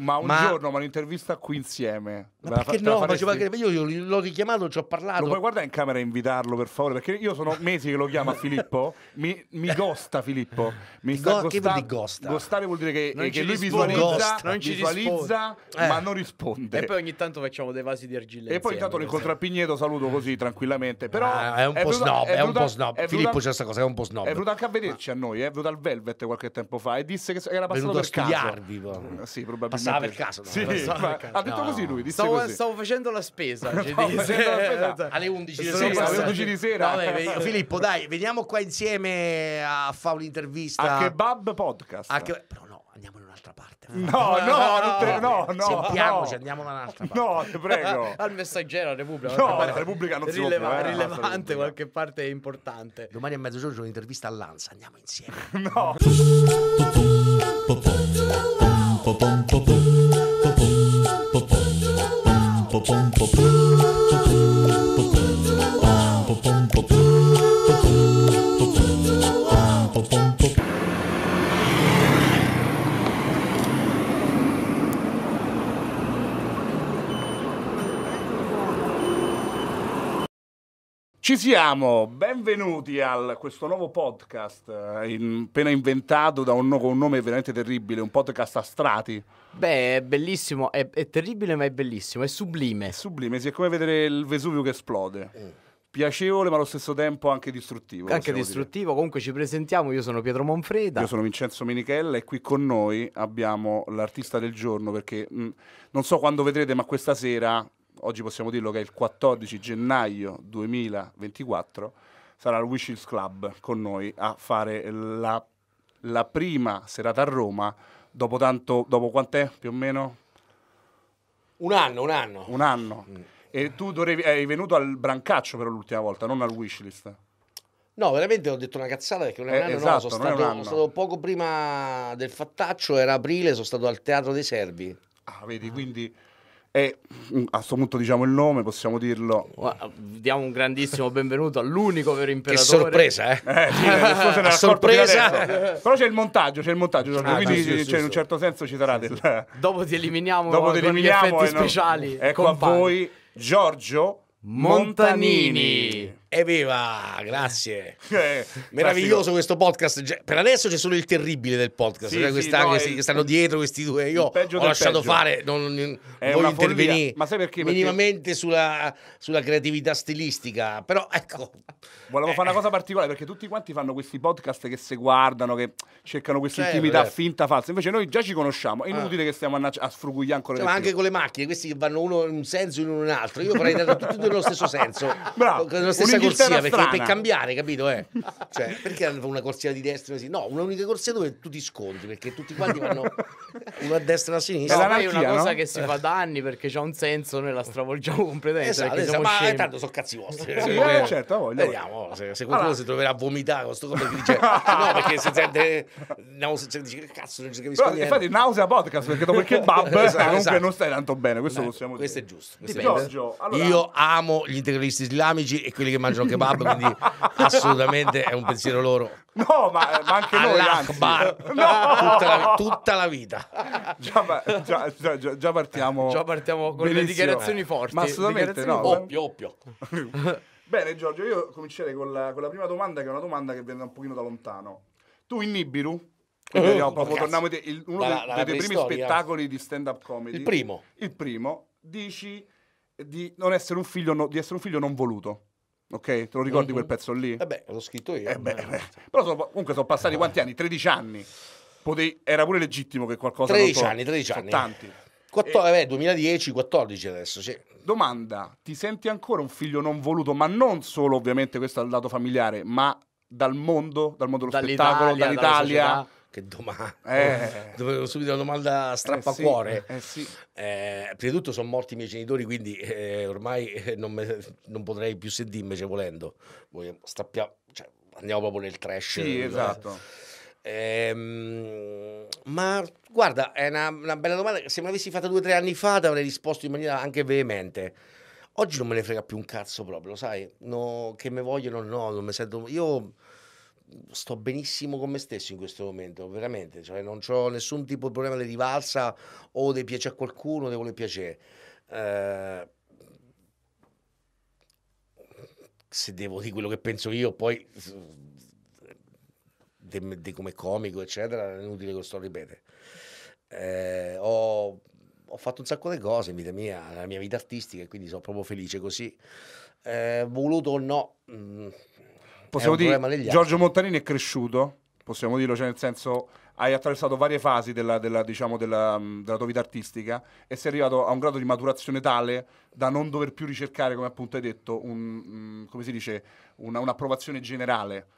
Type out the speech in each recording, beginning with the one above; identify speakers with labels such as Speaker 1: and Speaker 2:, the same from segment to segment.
Speaker 1: Ma un ma... giorno, ma un'intervista qui insieme. Ma perché la, no? Faceva che io l'ho richiamato, ci ho parlato. Lo puoi guardare in camera e invitarlo, per favore? Perché io sono mesi che lo chiama Filippo. Mi, mi gosta Filippo. Mi Go, gosta, che vuol dire gosta? Gostare vuol dire che, eh, che lui visualizza, non ci visualizza eh. ma non risponde. E poi
Speaker 2: ogni tanto facciamo dei vasi di argilla. E poi intanto lo a
Speaker 1: Pigneto, saluto così tranquillamente. Però ah, è un po' snob, è, un po' snob. Filippo c'è questa cosa, è un po' snob. È venuto anche a vederci a noi, eh, è venuto al Velvet qualche tempo fa e disse che era passato per caso. Sì, probabilmente passava per caso. No, sì, passava per caso. Ha detto no. così lui. Stavo, così. stavo,
Speaker 2: facendo la spesa. Eh, eh, alle 11 di sera. Alle 11 di sera. Filippo,
Speaker 3: dai, veniamo qua insieme a fare un'intervista. A Kebab Podcast. A che... Però no, andiamo in un'altra parte. No, no, no, te... no, no, Sentiamoci, no.
Speaker 2: andiamo da un'altra parte. No, ti prego. Al messaggero, a Repubblica. No, la Repubblica non Rileva- si può Rilevante,
Speaker 3: qualche parte è importante. Domani a mezzogiorno c'è un'intervista all'Ansa, andiamo insieme. no. Boom! Boom! Boom!
Speaker 1: Ci siamo, benvenuti a questo nuovo podcast eh, in, appena inventato da un, no, un, nome veramente terribile, un podcast a strati. Beh,
Speaker 2: è bellissimo, è, è terribile ma è bellissimo, è sublime. È sublime, sì, è come vedere il Vesuvio che
Speaker 1: esplode. Mm. piacevole ma allo stesso tempo anche distruttivo. Anche distruttivo, dire. comunque ci presentiamo, io sono Pietro Monfreda. Io sono Vincenzo Menichella e qui con noi abbiamo l'artista del giorno perché mh, mm, non so quando vedrete ma questa sera oggi possiamo dirlo che è il 14 gennaio 2024, sarà il Wishes Club con noi a fare la, la prima serata a Roma dopo tanto, dopo quant'è più o meno? Un anno, un anno. Un anno. Mm. E tu dovevi, eri venuto al Brancaccio però l'ultima volta, non al Wishlist.
Speaker 3: No, veramente ho detto una cazzata perché non è un eh, anno, eh, esatto, no, sono, stato, sono stato
Speaker 1: poco prima del fattaccio, era aprile, sono stato al Teatro dei Servi. Ah, vedi, ah. quindi e mm, a questo punto diciamo il nome, possiamo dirlo.
Speaker 2: Diamo un grandissimo benvenuto all'unico vero imperatore. Che sorpresa, eh? eh sì, eh, so sorpresa. Però
Speaker 1: c'è il montaggio, c'è il montaggio, ah, quindi sì, sì, cioè, in un certo senso ci sarà del... Dopo
Speaker 2: ti eliminiamo Dopo ti eliminiamo gli effetti speciali. Ecco compagni. a voi
Speaker 1: Giorgio Montanini.
Speaker 2: Montanini.
Speaker 3: Evviva, grazie. Eh, Meraviglioso classico. questo podcast. Per adesso c'è solo il terribile del podcast, sì, cioè questa, sì, no, che, il, stanno dietro questi due. Io ho lasciato peggio. fare, non, non voglio intervenire Ma sai perché? minimamente
Speaker 1: perché... Sulla, sulla, creatività stilistica. Però ecco. Volevo eh. fare una eh. cosa particolare perché tutti quanti fanno questi podcast che si guardano, che cercano questa certo, intimità certo. finta, falsa. Invece noi già ci conosciamo, è ah. inutile ah. che stiamo a, a sfrugugliare ancora. Cioè, ma anche più.
Speaker 3: con le macchine, questi che vanno uno in un senso e uno in un altro. Io farei dato tutti nello stesso senso. Bravo. Con la stessa corsia perché per cambiare, capito? Eh? Cioè, perché una corsia di destra? Sì? No, un'unica corsia dove tu ti scontri perché tutti quanti vanno uno a destra e a sinistra. No, è una cosa no? che si fa
Speaker 2: da anni perché c'ha un senso, noi la stravolgiamo completamente. Esatto, esatto ma scemi. tanto sono cazzi vostri. Sì, eh, certo, voglio.
Speaker 3: Vediamo se, se qualcuno allora. si troverà a vomitare con sto come che dice no, perché si sente nausea, cioè, dice che cazzo non ci capisco Però, niente. Infatti,
Speaker 1: nausea podcast perché dopo il kebab eh, esatto, comunque esatto. non stai tanto bene, questo Beh, possiamo questo dire. Questo è giusto. Questo è giusto. Allora, Io amo gli integralisti
Speaker 3: islamici e quelli che mangiano mangiano kebab, quindi assolutamente è un pensiero loro.
Speaker 1: No, ma, eh, ma anche ah, noi, anzi. No. Tutta, la, tutta la vita. Già, già, già, già partiamo. Già partiamo con Benissimo. le dichiarazioni forti. Ma assolutamente no. Oppio, oppio. Bene Giorgio, io comincerei con la, con la, prima domanda che è una domanda che viene un pochino da lontano. Tu in Nibiru, quindi abbiamo eh, oh, proprio torniamo te, il, uno la, la, dei, primi spettacoli di stand-up comedy. Il primo. Il primo. Dici di, non essere un figlio, no, di essere un figlio non voluto. Ok? Te lo ricordi mm-hmm. quel pezzo lì? Eh l'ho scritto io. Eh beh, eh. Però sono, comunque sono passati quanti anni? 13 anni. Potevi, era pure legittimo che qualcosa... 13 anni, 13 anni. tanti. 14, e... Eh beh, 2010, 14 adesso, sì. Domanda, ti senti ancora un figlio non voluto, ma non solo ovviamente questo al lato familiare, ma dal mondo, dal mondo dello Dall'Italia, spettacolo, dall'Italia?
Speaker 3: che domanda, eh.
Speaker 1: dovevo subito una domanda
Speaker 3: eh strappacuore. Eh sì, eh sì. Eh, prima di tutto sono morti i miei genitori, quindi eh, ormai eh, non, me, non, potrei più sentirmi, cioè, volendo. Stappiamo, cioè, andiamo proprio nel trash. Sì, esatto. Ehm, ma guarda, è una, una bella domanda. Se me l'avessi fatta due o tre anni fa, ti avrei risposto in maniera anche veemente. Oggi non me ne frega più un cazzo proprio, lo sai? No, che me vogliono, no, non mi sento... Io sto benissimo con me stesso in questo momento, veramente, cioè non ho nessun tipo di problema di rivalsa o di piacere a qualcuno, devo le piacere. Eh, se devo dire quello che penso io, poi di, come comico, eccetera, è inutile che lo sto a ripetere. Eh, ho, ho, fatto un sacco di cose in vita mia, nella mia vita artistica, e quindi sono proprio felice così.
Speaker 1: Eh, voluto o no... Mh, mm, possiamo dire, Giorgio Montanini è cresciuto, possiamo dirlo, cioè nel senso hai attraversato varie fasi della, della, diciamo, della, mm, della, tua vita artistica e sei arrivato a un grado di maturazione tale da non dover più ricercare, come appunto hai detto, un, mm, come si dice, una, un'approvazione generale.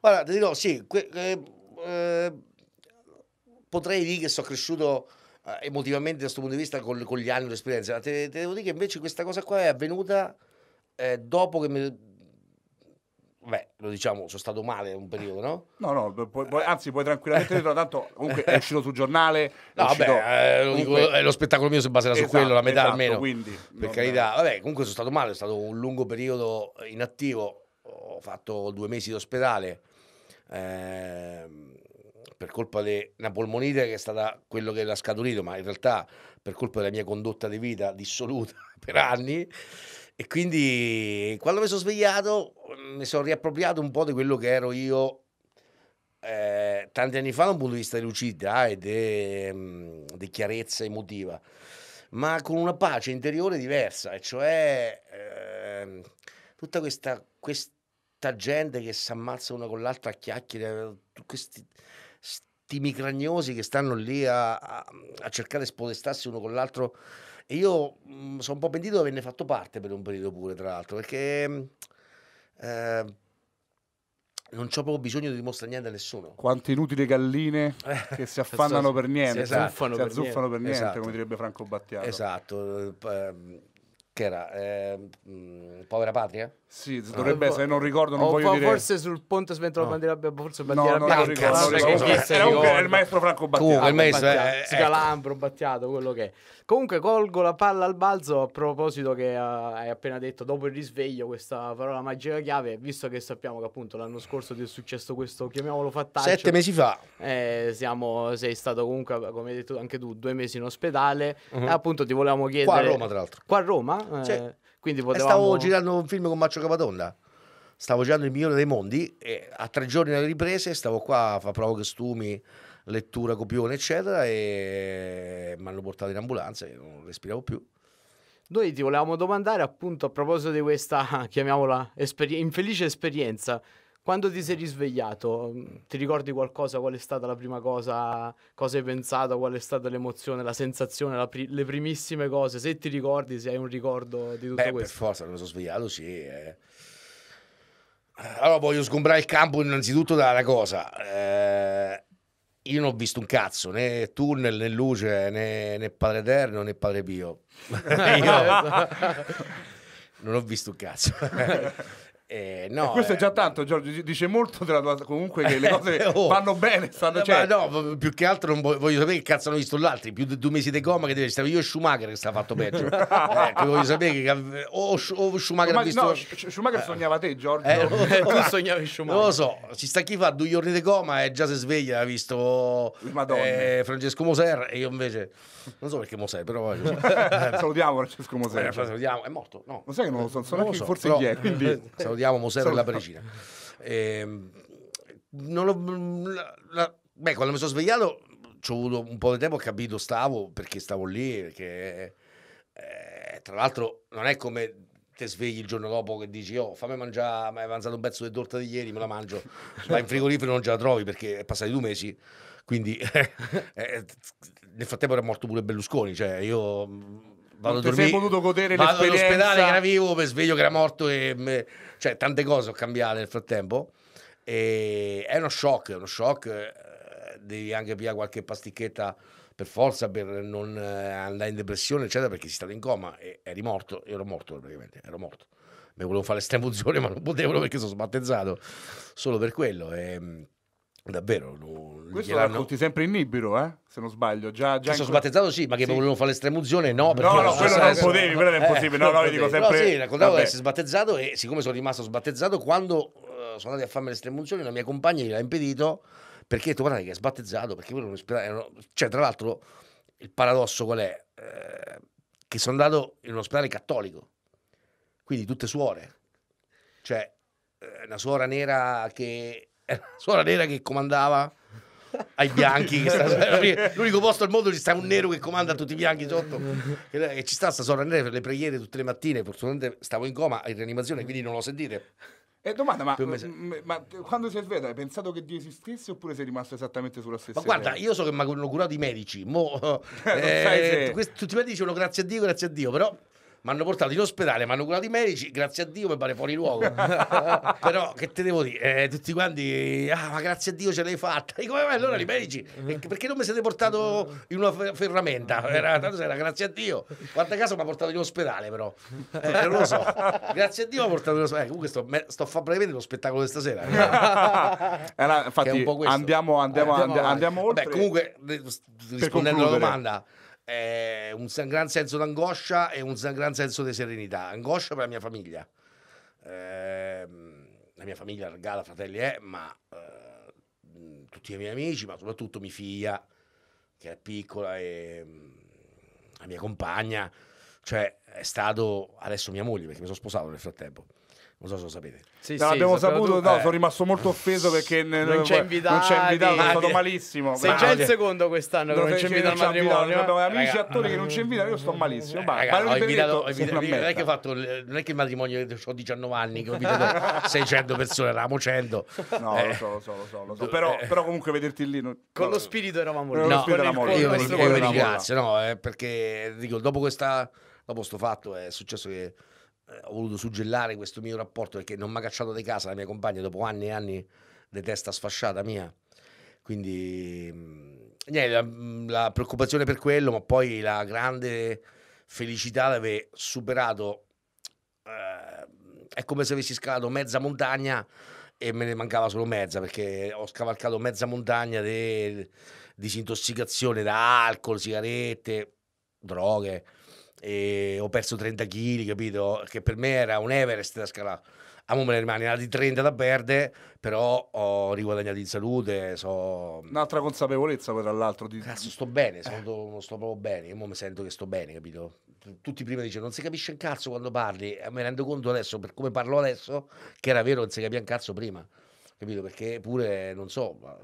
Speaker 1: Guarda, ti dirò, sì, que- eh, eh, potrei dire che sono cresciuto eh, emotivamente da
Speaker 3: questo punto di vista con, con gli anni, l'esperienza, ma te, te, devo dire che invece questa cosa qua è avvenuta eh,
Speaker 1: dopo che mi beh, lo diciamo, sono stato male un periodo, no? No, no, puoi, puoi, anzi puoi tranquillamente dirlo, tanto comunque è uscito sul giornale. No, vabbè, uscito, eh, lo, dico, eh, lo, spettacolo mio si baserà esatto, su quello, la metà esatto, almeno. Quindi, per carità, è...
Speaker 3: vabbè, comunque sono stato male, è stato un lungo periodo inattivo, ho fatto due mesi d'ospedale. Ehm, per colpa di una polmonite che è stata quello che l'ha scaturito, ma in realtà per colpa della mia condotta di vita dissoluta per anni e quindi quando mi sono svegliato mi sono riappropriato un po' di quello che ero io eh, tanti anni fa da un punto di vista di lucidità e mm, di chiarezza emotiva, ma con una pace interiore diversa, e cioè eh, tutta questa, questa, gente che si ammazza una con l'altra a chiacchiere, questi sti micragnosi che stanno lì a, a, a cercare di spodestarsi uno con l'altro e io mh, mm, sono un po' pentito di averne fatto parte per un periodo pure, tra l'altro, perché eh, non ho proprio bisogno di dimostrare niente a nessuno.
Speaker 1: Quante inutili galline che si affannano per niente, esatto. si azzuffano, si azzuffano per, niente. per niente, esatto. come
Speaker 3: direbbe Franco Battiato. Esatto. Eh, ehm, che era? Eh, povera
Speaker 1: Patria? Sì, ah. dovrebbe essere, non ricordo, non oh, voglio dire. Forse sul ponte sventolò no. bandiera bianca, forse bandiera no, bianca. No, ricordo, non ricordo. Era, era il maestro Franco Battiato. Tu, il maestro, Battiato. Eh, Scalambro,
Speaker 2: Battiato, quello che è. Comunque colgo la palla al balzo a proposito che uh, hai appena detto dopo il risveglio questa parola magica chiave, visto che sappiamo che appunto l'anno scorso ti è successo questo, chiamiamolo fattaccio. Sette mesi fa. Eh, siamo, sei stato comunque, come hai detto anche tu, due mesi in ospedale. Uh-huh. Mhm. Eh, e appunto ti volevamo chiedere... Qua a Roma, tra l'altro. Qua a Roma? Eh, cioè, quindi eh, potevamo... Stavo girando
Speaker 3: un film con Maccio Capatonda stavo girando il migliore dei mondi a tre giorni dalle riprese stavo qua a fare prova costumi lettura, copione, eccetera, e mi hanno portato in ambulanza e non respiravo più. Noi ti volevamo domandare appunto a proposito di questa,
Speaker 2: chiamiamola, esper- infelice esperienza. Quando ti sei risvegliato, ti ricordi qualcosa? Qual è stata la prima cosa? Cosa hai pensato? Qual è stata l'emozione, la sensazione, la pri- le primissime cose? Se ti ricordi, se hai un ricordo di tutto Beh, questo.
Speaker 3: Per forza, mi sono svegliato, sì. Eh. Allora voglio sgombrare il campo innanzitutto da una cosa. Eh, io non ho visto un cazzo né Tunnel né Luce né, né Padre Eterno né Padre Pio. io non ho visto un cazzo. Eh, no, e questo
Speaker 1: eh, è già tanto, Giorgio. Dice molto della tua. Comunque, che le cose eh, oh, vanno bene. Stanno, cioè...
Speaker 3: no, più che altro voglio, voglio, sapere che cazzo hanno visto gli altri. Più di due mesi di coma che deve stare io e Schumacher che sta fatto peggio. eh, voglio sapere che o, oh, oh, Schumacher ha visto. No,
Speaker 1: Schumacher eh. sognava te, Giorgio. Eh, tu sognavi Schumacher. Non lo so,
Speaker 3: ci sta chi fa due giorni di coma e già si sveglia. Ha visto Francesco Moser e io invece. Non so perché Moser, però. salutiamo Francesco Moser. Cioè. salutiamo. È
Speaker 1: morto? No. Lo sai che non lo so, sono non lo so, forse però...
Speaker 3: è. Quindi salutiamo Mosero e la Parigina. Ehm, mm, beh, quando mi sono svegliato ci ho avuto un po' di tempo, ho capito, stavo perché stavo lì, perché eh, tra l'altro non è come ti svegli il giorno dopo che dici oh fammi mangiare, mi hai avanzato un pezzo di torta di ieri, me la mangio, ma in frigorifero non ce la trovi perché è passato due mesi, quindi eh, eh, nel frattempo era morto pure Berlusconi, cioè io mm, Vado non sei potuto godere vado l'esperienza. Vado all'ospedale che era vivo, per sveglio che era morto e... Cioè, tante cose ho cambiato nel frattempo. E è uno shock, è uno shock. Eh, devi anche via qualche pasticchetta per forza per non eh, andare in depressione, eccetera, perché si stato in coma e eri morto. ero morto praticamente, ero morto. Mi volevo fare l'estrema ma non potevo perché sono sbattezzato solo per quello. E, ehm.
Speaker 1: Davvero, lo, questo lo racconti sempre in Nibiru, eh? se non sbaglio. Già, già sono in... sbattezzato sì, ma che sì. volevano fare l'estremuzione no. no, no, quello non potevi, quello era eh, impossibile. no, no, io dico sempre... Però sì, raccontavo di essere
Speaker 3: sbattezzato e siccome sono rimasto sbattezzato, quando uh, sono andato a farmi l'estremuzione la mia compagna gli ha impedito perché ha detto che è sbattezzato, perché voi non ospedale... Cioè, tra l'altro, il paradosso qual è? Eh, che sono andato in un ospedale cattolico, quindi tutte suore. Cioè, eh, una suora nera che era la suora nera che comandava ai bianchi che sta, l'unico posto al mondo ci sta un nero che comanda tutti i bianchi sotto e ci sta sta suora nera per le preghiere tutte le mattine fortunatamente stavo in coma in rianimazione quindi non lo sentite
Speaker 1: e eh, domanda, ma, m- mm, mm, ma quando sei sveglia hai pensato che Dio esistesse oppure sei rimasto esattamente sulla stessa Ma guarda, idea? io
Speaker 3: so che mi hanno curato i medici, mo, eh, eh, tutti i medici dicono grazie a Dio, grazie a Dio, però mi hanno portato in ospedale, mi hanno curato i medici, grazie a Dio mi pare fuori luogo. Però che te devo dire? Eh, tutti quanti, ah, ma grazie a Dio ce l'hai fatta. E come eh, mai allora i medici? Eh, perché non mi siete portato in una ferramenta? Era, tanto era grazie a Dio. Guarda caso mi ha portato in ospedale però. Eh, non lo so. Grazie a Dio mi ha portato in ospedale. Eh, comunque sto, me, sto fa praticamente lo spettacolo di stasera. Era, eh, infatti, andiamo, andiamo, andiamo, andiamo, andiamo oltre. Vabbè, comunque, rispondendo alla domanda eh, un gran senso d'angoscia e un gran senso di serenità. Angoscia per la mia famiglia. Eh, la mia famiglia, Regala, fratelli, è, ma eh, tutti i miei amici, ma soprattutto mia figlia, che è piccola, e mm, la mia compagna. Cioè, è stato adesso mia moglie, perché mi sono sposato nel frattempo. Non so se lo sapete.
Speaker 4: Sì, no, sì, abbiamo saputo, no, eh. sono rimasto molto offeso perché non, ne, c'è invitati, non c'è invitato, è stato malissimo. Sei già il
Speaker 1: secondo quest'anno non, non c'è invitato al matrimonio. Abbiamo amici raga, attori che non c'è invitato, io sto malissimo. Bah, raga, ho invitato, ho invitato, non, è che ho
Speaker 3: fatto, non è che il matrimonio ho 19 anni, che ho invitato 600 persone, eravamo 100. No, eh. lo so,
Speaker 1: lo so, lo so. Lo so. Però, eh. però, comunque vederti lì... Non, con lo spirito eravamo lì. No, io vi ringrazio,
Speaker 3: no, eh, perché dopo questo fatto è successo che eh, ho voluto suggellare questo mio rapporto perché non mi ha cacciato di casa la mia compagna dopo anni e anni di testa sfasciata mia. Quindi mm, niente, la, mm, la, preoccupazione per quello, ma poi la grande felicità di aver superato. Eh, è come se avessi scalato mezza montagna e me ne mancava solo mezza perché ho scavalcato mezza montagna di disintossicazione da alcol, sigarette, droghe e ho perso 30 kg, capito? Che per me era un Everest da scalare. A me ne rimane una di 30 da perdere, però ho riguadagnato in salute. So... Un'altra consapevolezza poi tra l'altro. Di... Cazzo, sto bene, sono, eh. sto proprio bene. Io mi sento che sto bene, capito? Tutti prima dicevano non si capisce un cazzo quando parli. E mi rendo conto adesso, per come parlo adesso, che era vero non si capiva un cazzo prima. Capito? Perché pure, non so, ma...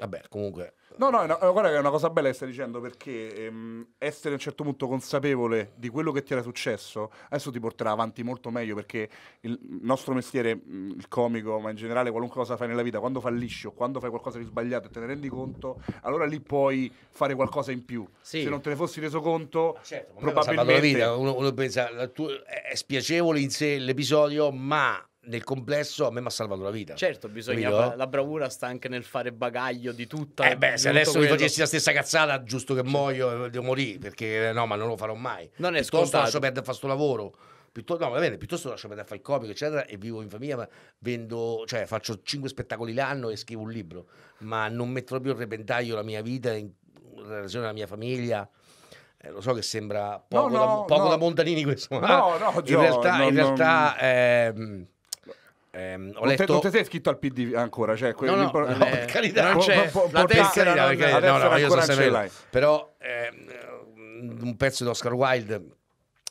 Speaker 3: vabbè, comunque
Speaker 1: No, no, no, guarda che è una cosa bella che stai dicendo perché ehm, essere a un certo punto consapevole di quello che ti era successo adesso ti porterà avanti molto meglio perché il nostro mestiere, mm, il comico, ma in generale qualunque cosa fai nella vita, quando fallisci o quando fai qualcosa di sbagliato e te ne rendi conto, allora lì puoi fare qualcosa in più. Sì. Se non te ne fossi reso conto, certo, probabilmente... Vita, uno, uno pensa, tu,
Speaker 3: è spiacevole in sé l'episodio, ma nel complesso a me mi ha salvato la vita. Certo,
Speaker 1: bisogna fa-
Speaker 3: la bravura sta anche nel fare
Speaker 2: bagaglio
Speaker 3: di tutta Eh beh, se adesso mi facessi la stessa cazzata, giusto che muoio, eh, devo morire, perché eh, no, ma non lo farò mai. Non è Piuttosto scontato. lascio perdere a fare sto lavoro. Piuttosto, no, va bene, piuttosto lascio perdere a fare il comico, eccetera, e vivo in famiglia, ma vendo, cioè faccio cinque spettacoli l'anno e scrivo un libro, ma non metterò più a repentaglio la mia vita in relazione alla mia famiglia. Eh, lo so che
Speaker 1: sembra poco, no, no, da, poco no. da, Montanini questo, ma no, no, in Gio, realtà, in realtà
Speaker 3: ehm,
Speaker 1: Ehm, ho non, letto... te, non te sei iscritto al PD ancora? Cioè, no, no, no, per carità, non c'è po, po, la tessera, no, perché, no, no, io so sempre, però
Speaker 3: ehm, un pezzo di Oscar Wilde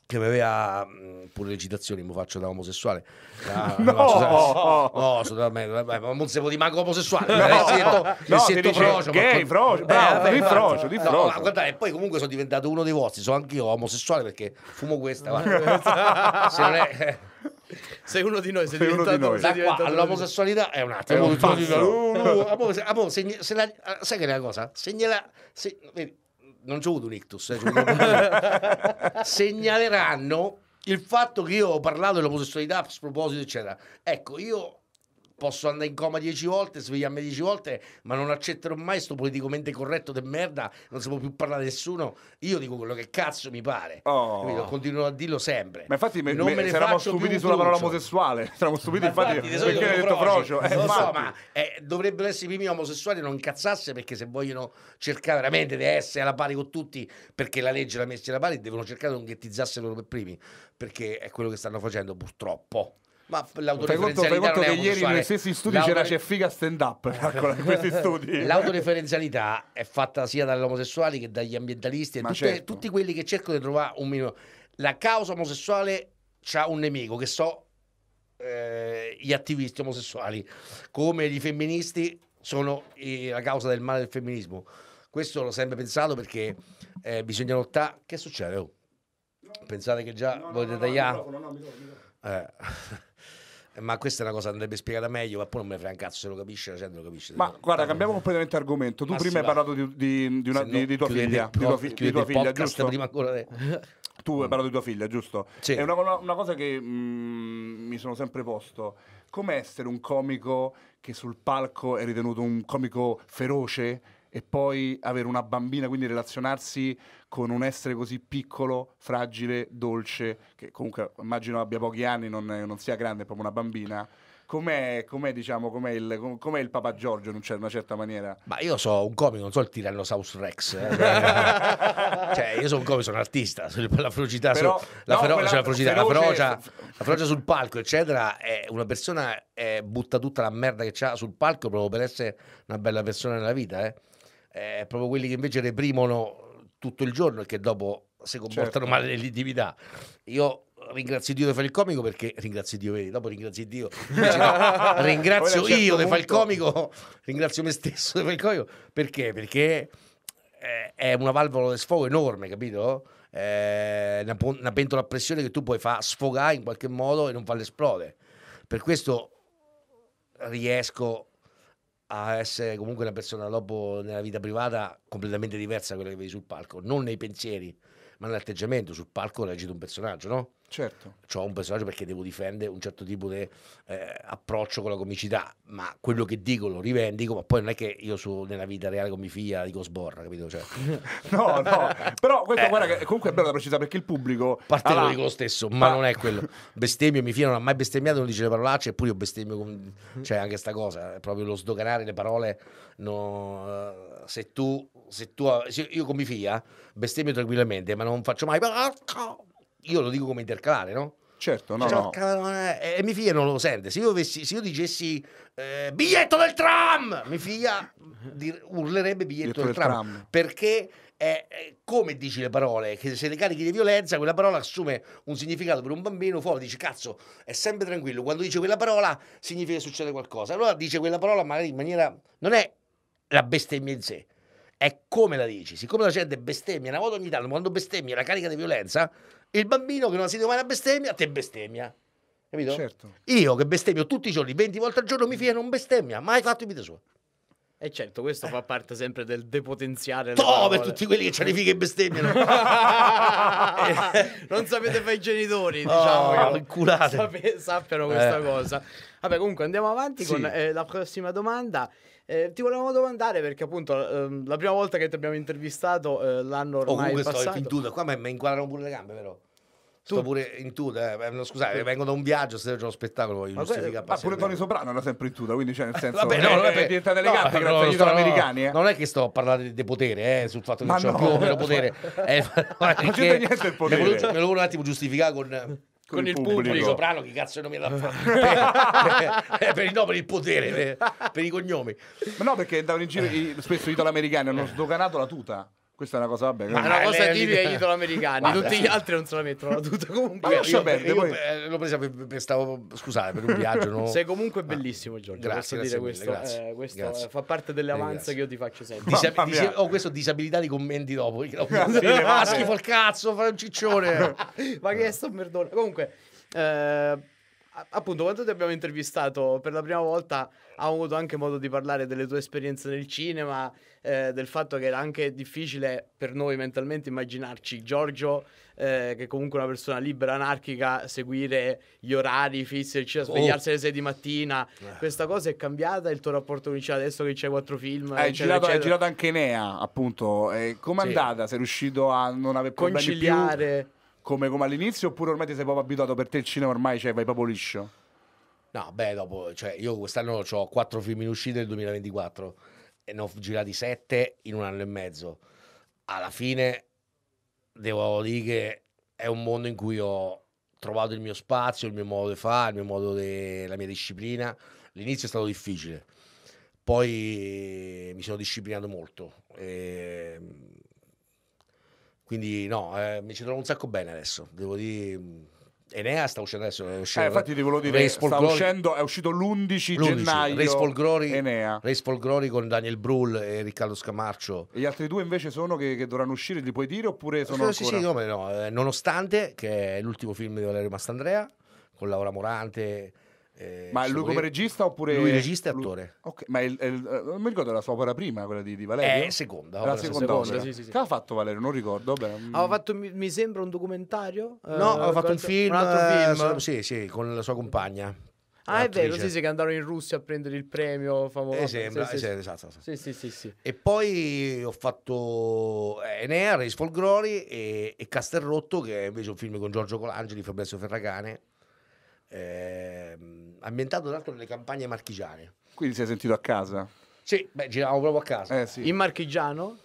Speaker 3: che mi aveva mm, pure le citazioni, mi faccio da omosessuale. no, no, no, no, non si può dire manco omosessuale, no, eh, sento, no, sento frocio, gay, frocio, eh, bravo, eh, di frocio, di frocio. No, guarda, e poi comunque sono diventato uno dei vostri, sono anch'io omosessuale perché fumo questa, se non è sei uno di noi, sei, sei diventato, uno di noi. Diventato qua, all'omosessualità è un attimo. È un pazzo. Amore, se, amore, se, se la, ah, sai che è una cosa? Segnala, se, vedi, non c'è avuto un ictus, eh, un segnaleranno il fatto che io ho parlato dell'omosessualità a sproposito, eccetera. Ecco, io posso andare in coma dieci volte, svegliarmi dieci volte, ma non accetterò mai sto politicamente corretto de merda, non si può più parlare a nessuno. Io dico quello che cazzo mi pare.
Speaker 1: Oh. Capito?
Speaker 3: Continuo a dirlo sempre. Ma infatti me, non me, me ne eravamo stupiti sulla parola omosessuale.
Speaker 1: Eravamo stupiti, infatti, infatti perché hai detto frocio. Eh, lo so, ma
Speaker 3: eh, dovrebbero essere i primi omosessuali non incazzasse perché se vogliono cercare veramente di essere alla pari con tutti, perché la legge l'ha messa alla pari, devono cercare di non ghettizzasse loro per primi, perché è quello che stanno facendo purtroppo. Ma l'autoreferenzialità conto, che ieri nei stessi studi c'era c'è figa
Speaker 1: stand up questi studi.
Speaker 3: L'autoreferenzialità è fatta sia dagli omosessuali che dagli ambientalisti e tutte, certo. tutti quelli che cercano di trovare un minimo. La causa omosessuale ha un nemico che so eh, gli attivisti omosessuali come i femministi sono eh, la causa del male del femminismo. Questo l'ho sempre pensato perché eh, bisogna lottare. Che succede? Oh? Pensate che già no, volete no, no, tagliare? No, eh. ma questa è una cosa che andrebbe spiegata meglio, ma poi non me ne frega un cazzo se lo capisce, se lo capisce. Ma lo... guarda, cambiamo
Speaker 1: completamente argomento. Tu ma ah, prima hai parlato di, di, di, una, no, di tua figlia, pro, di tua, fi- di tua figlia, giusto? Prima ancora de... Tu hai mm. parlato di tua figlia, giusto? Sì. È una, una, una cosa che mm, mi sono sempre posto. Come essere un comico che sul palco è ritenuto un comico feroce? e poi avere una bambina, quindi relazionarsi con un essere così piccolo, fragile, dolce, che comunque immagino abbia pochi anni, non, non sia grande, è proprio una bambina. Com'è, com'è, diciamo, com'è, il, com'è, il, Papa Giorgio in una certa maniera?
Speaker 3: Ma io so un comico, non so il Tyrannosaurus Rex. Eh. cioè, io sono un comico, sono un artista. La ferocità, Però, su, la, no, fero- cioè, la, ferocità la, ferocia, la ferocia sul palco, eccetera. È una persona eh, butta tutta la merda che ha sul palco proprio per essere una bella persona nella vita. Eh eh, proprio quelli che invece reprimono tutto il giorno e che dopo si comportano certo. male nell'intimità. Io ringrazio Dio di fare il comico perché ringrazio Dio, vedi, dopo ringrazio Dio, invece, no, ringrazio certo io punto... di fare il comico, ringrazio me stesso di fare il comico, perché? Perché eh, è una valvola di sfogo enorme, capito? È eh, una, pentola a pressione che tu puoi far sfogare in qualche modo e non farla esplodere. Per questo riesco a a essere comunque una persona dopo nella vita privata completamente diversa da quella che vedi sul palco, non nei pensieri, ma nell'atteggiamento sul palco recito un personaggio, no? Certo. Ho un personaggio perché devo difendere un certo tipo di eh, approccio con la comicità, ma quello che dico lo rivendico, ma poi non è che io su, nella vita reale con mia figlia dico sborra, capito? Cioè... no, no, però questo
Speaker 1: eh. guarda che comunque è bella da precisare perché il pubblico... Parte alla... lo dico lo stesso, ma, ma, non è
Speaker 3: quello. Bestemmio, mia figlia non ha mai bestemmiato, non dice le parolacce, eppure io bestemmio, con... Mhm. cioè anche sta cosa, è proprio lo sdoganare le parole, no... Eh, se tu se tu se io con mia figlia bestemmio tranquillamente, ma non faccio mai io lo dico come intercalare, no? Certo, no, cioè, no. E, e mia figlia non lo sente. Se io, avessi, se io dicessi eh, biglietto del tram, mia figlia dir, urlerebbe biglietto, biglietto del, tram, tram. Perché è, è, come dici le parole, che se le carichi di violenza, quella parola assume un significato per un bambino fuori, dici cazzo, è sempre tranquillo. Quando dice quella parola significa che succede qualcosa. Allora dice quella parola magari in maniera... non è la bestemmia in sé, è come la dici. Siccome la gente bestemmia una volta ogni tanto, quando bestemmia la carica di violenza, il bambino che non si deve mai una bestemmia, te bestemmia. Capito? Certo. Io che bestemmio tutti i giorni, 20 volte al giorno, mi figlia non bestemmia, mai fatto in vita sua. E certo,
Speaker 2: questo eh. fa parte sempre del depotenziare. No, per tutti quelli che c'è le fighe e bestemmiano. non sapete fare i genitori, ah, diciamo. Oh, sappiano questa eh. cosa. Vabbè, comunque andiamo avanti sì. con eh, la prossima domanda. Eh, ti volevamo domandare
Speaker 3: perché appunto ehm, la prima volta che ti abbiamo intervistato eh, l'anno oh, ormai oh, comunque passato... sto in tuta, qua mi inquadrano pure le gambe però. Tu... Sto pure in tuta, eh. eh no, scusate, vengo da un viaggio, se c'è uno spettacolo, voglio giustificare. Ma ah, pure
Speaker 1: Tony Soprano era sempre in tuta, quindi c'è cioè, nel eh, senso Vabbè, no, non è per diventare elegante no, grazie no, agli americani.
Speaker 3: Eh. Non è che sto a parlare di potere, eh, sul fatto che ma non c'ho no. più o meno potere. Eh, ma, ma, non c'entra niente il potere. Me lo, me lo volevo un attimo giustificare con con, il pubblico. pubblico. soprano che cazzo non mi da
Speaker 1: fare eh, per il nome il potere per, per, i cognomi ma no perché andavano in giro spesso gli italoamericani hanno sdoganato la tuta questa è una cosa, vabbè, ma è una cosa tipica degli
Speaker 2: italoamericani. Tutti gli altri non se la mettono la tuta. Comunque, io, io, bene, io poi...
Speaker 1: Eh, l'ho presa per, per, stavo, scusate,
Speaker 3: per un viaggio. No? Sei comunque bellissimo, ah, Giorgio. Grazie, grazie dire questo. Grazie, eh, questo grazie. fa parte delle avanze che io ti faccio sempre. Disab- disab- ho questo disabilità di commenti dopo. Ah, ma schifo il cazzo,
Speaker 2: fai un ciccione. ma che è sto merdone. Comunque. Eh, appunto, quando ti abbiamo intervistato per la prima volta, abbiamo avuto anche modo di parlare delle tue esperienze nel cinema, eh, del fatto che era anche difficile per noi mentalmente immaginarci Giorgio, eh, che è comunque una persona libera, anarchica, seguire gli orari fissi, cioè, oh. svegliarsi oh. alle 6 di mattina. Eh. Questa cosa è cambiata, il tuo rapporto con il cinema adesso che c'è quattro film. Hai eh, girato, girato,
Speaker 1: anche Nea, appunto. Eh, com'è sì. andata? Sei riuscito a non aver problemi Conciliare. più? come, come all'inizio oppure ormai ti sei proprio abituato per te il cinema ormai cioè vai proprio liscio?
Speaker 3: No, beh, dopo, cioè, io quest'anno ho quattro film in uscita nel 2024 e ne ho girati sette in un anno e mezzo. Alla fine devo dire che è un mondo in cui ho trovato il mio spazio, il mio modo di fare, il mio modo di, la mia disciplina. L'inizio è stato difficile, poi mi sono disciplinato molto. E ehm, quindi no, eh, mi ci trovo un sacco bene adesso, devo dire... Enea sta uscendo adesso. È uscito, eh, infatti, ti volevo dire, Race sta Glory, uscendo,
Speaker 1: è uscito l'11 gennaio. Race Polgrori,
Speaker 3: Enea. Race Polgrori con Daniel Brull e Riccardo Scamarcio.
Speaker 1: E gli altri due invece sono che, che dovranno uscire, li puoi dire oppure eh, sono. No, ancora... Sì, sì, come
Speaker 3: no, eh, nonostante, che è l'ultimo film di Valerio Mastandrea con Laura Morante eh,
Speaker 2: ma lui come regista oppure... Lui regista
Speaker 1: e attore. Lui... Okay. ma il, il, eh, non mi ricordo la sua opera prima, quella di, di Valerio. È eh, seconda. La seconda, seconda Sì, sì, sì. Che ha fatto Valerio? Non ricordo. Beh, ah,
Speaker 2: fatto, mi, mi, sembra, un documentario. Eh, no, eh, ho fatto un film. Un altro film? Eh,
Speaker 3: sì, sì, con la sua compagna. Ah, è vero, sì, sì,
Speaker 2: che andarono in Russia a prendere il premio famoso. sembra, sì, sì, sì. Esatto, esatto.
Speaker 3: Sì, sì, sì, sì. E poi ho fatto Enea, Race for Glory e, e, Castelrotto, che è invece un film con Giorgio Colangeli, Fabrizio Ferragane. Ehm ambientato tra l'altro nelle campagne marchigiane. Quindi si è sentito a casa? Sì, beh, giravo proprio a casa. Eh, sì. In marchigiano?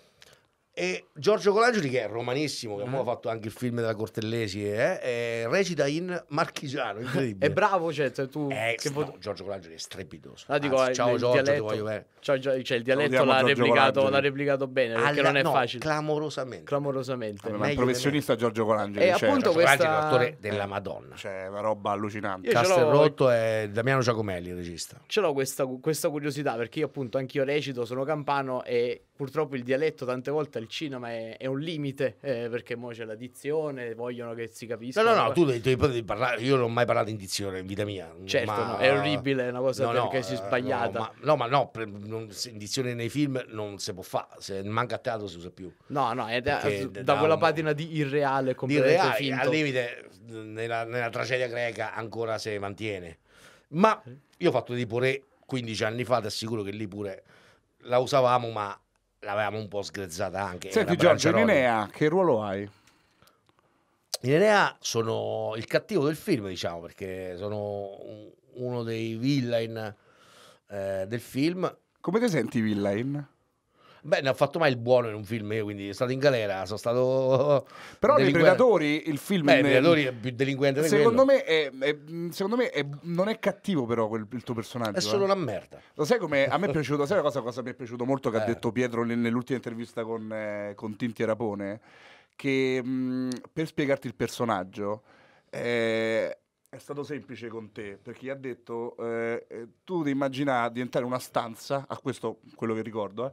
Speaker 3: E Giorgio Colagiuri, che è romanissimo, che uh-huh. ha fatto anche il film della Cortellesi, eh, eh, recita in marchigiano, incredibile. è bravo, cioè, cioè tu... Eh, che no, Giorgio Colagiuri è strepitoso. Ah, dico, Anzi, ciao Giorgio, dialetto, ti voglio bene. Cioè, cioè, il dialetto l'ha
Speaker 2: replicato, l'ha replicato, bene, perché Alla, non è no, facile. clamorosamente. Clamorosamente. Vabbè, ma il professionista Giorgio Colagiuri. E cioè, appunto Giorgio questa... è un attore della
Speaker 1: Madonna. Cioè, una roba allucinante. Castelrotto
Speaker 3: è Damiano Giacomelli, il regista.
Speaker 2: Ce l'ho questa, questa curiosità, perché io appunto anch'io recito, sono campano e purtroppo il dialetto tante volte il cinema è, è un limite eh, perché mo c'è la dizione vogliono che si capisca no no no tu devi, devi
Speaker 3: parlare io non ho mai parlato in dizione in vita mia certo ma, no, è orribile è una cosa no, perché no, si è eh, sbagliata no ma no, ma non, in dizione nei film non si può fare se manca a teatro si usa più
Speaker 2: no no è da, da, da quella un, patina di irreale di irreale finto. al limite
Speaker 3: nella, nella, tragedia greca ancora si mantiene ma eh. io ho fatto di pure 15 anni fa ti assicuro che lì pure la usavamo ma l'avevamo un po' sgrezzata anche. Senti Giorgio, in Enea
Speaker 1: che ruolo hai?
Speaker 3: In Enea sono il cattivo del film, diciamo, perché sono uno dei villain eh, del film. Come ti senti
Speaker 1: villain?
Speaker 3: Beh, ne ho fatto mai il buono in un film io, quindi sono stato in galera, sono stato... Però nei Predatori
Speaker 1: il film... Beh, nei Predatori è più delinquente mm, secondo me è, è, secondo me è, non è cattivo però quel, il tuo personaggio. È solo eh? una merda. Lo sai come... A me è piaciuto, sai una cosa, cosa mi è piaciuto molto che eh. ha detto Pietro nell'ultima intervista con, eh, con Tinti Rapone? Che mh, mm, per spiegarti il personaggio... Eh, è stato semplice con te perché gli ha detto eh, eh tu ti immagina di entrare in una stanza a questo quello che ricordo eh,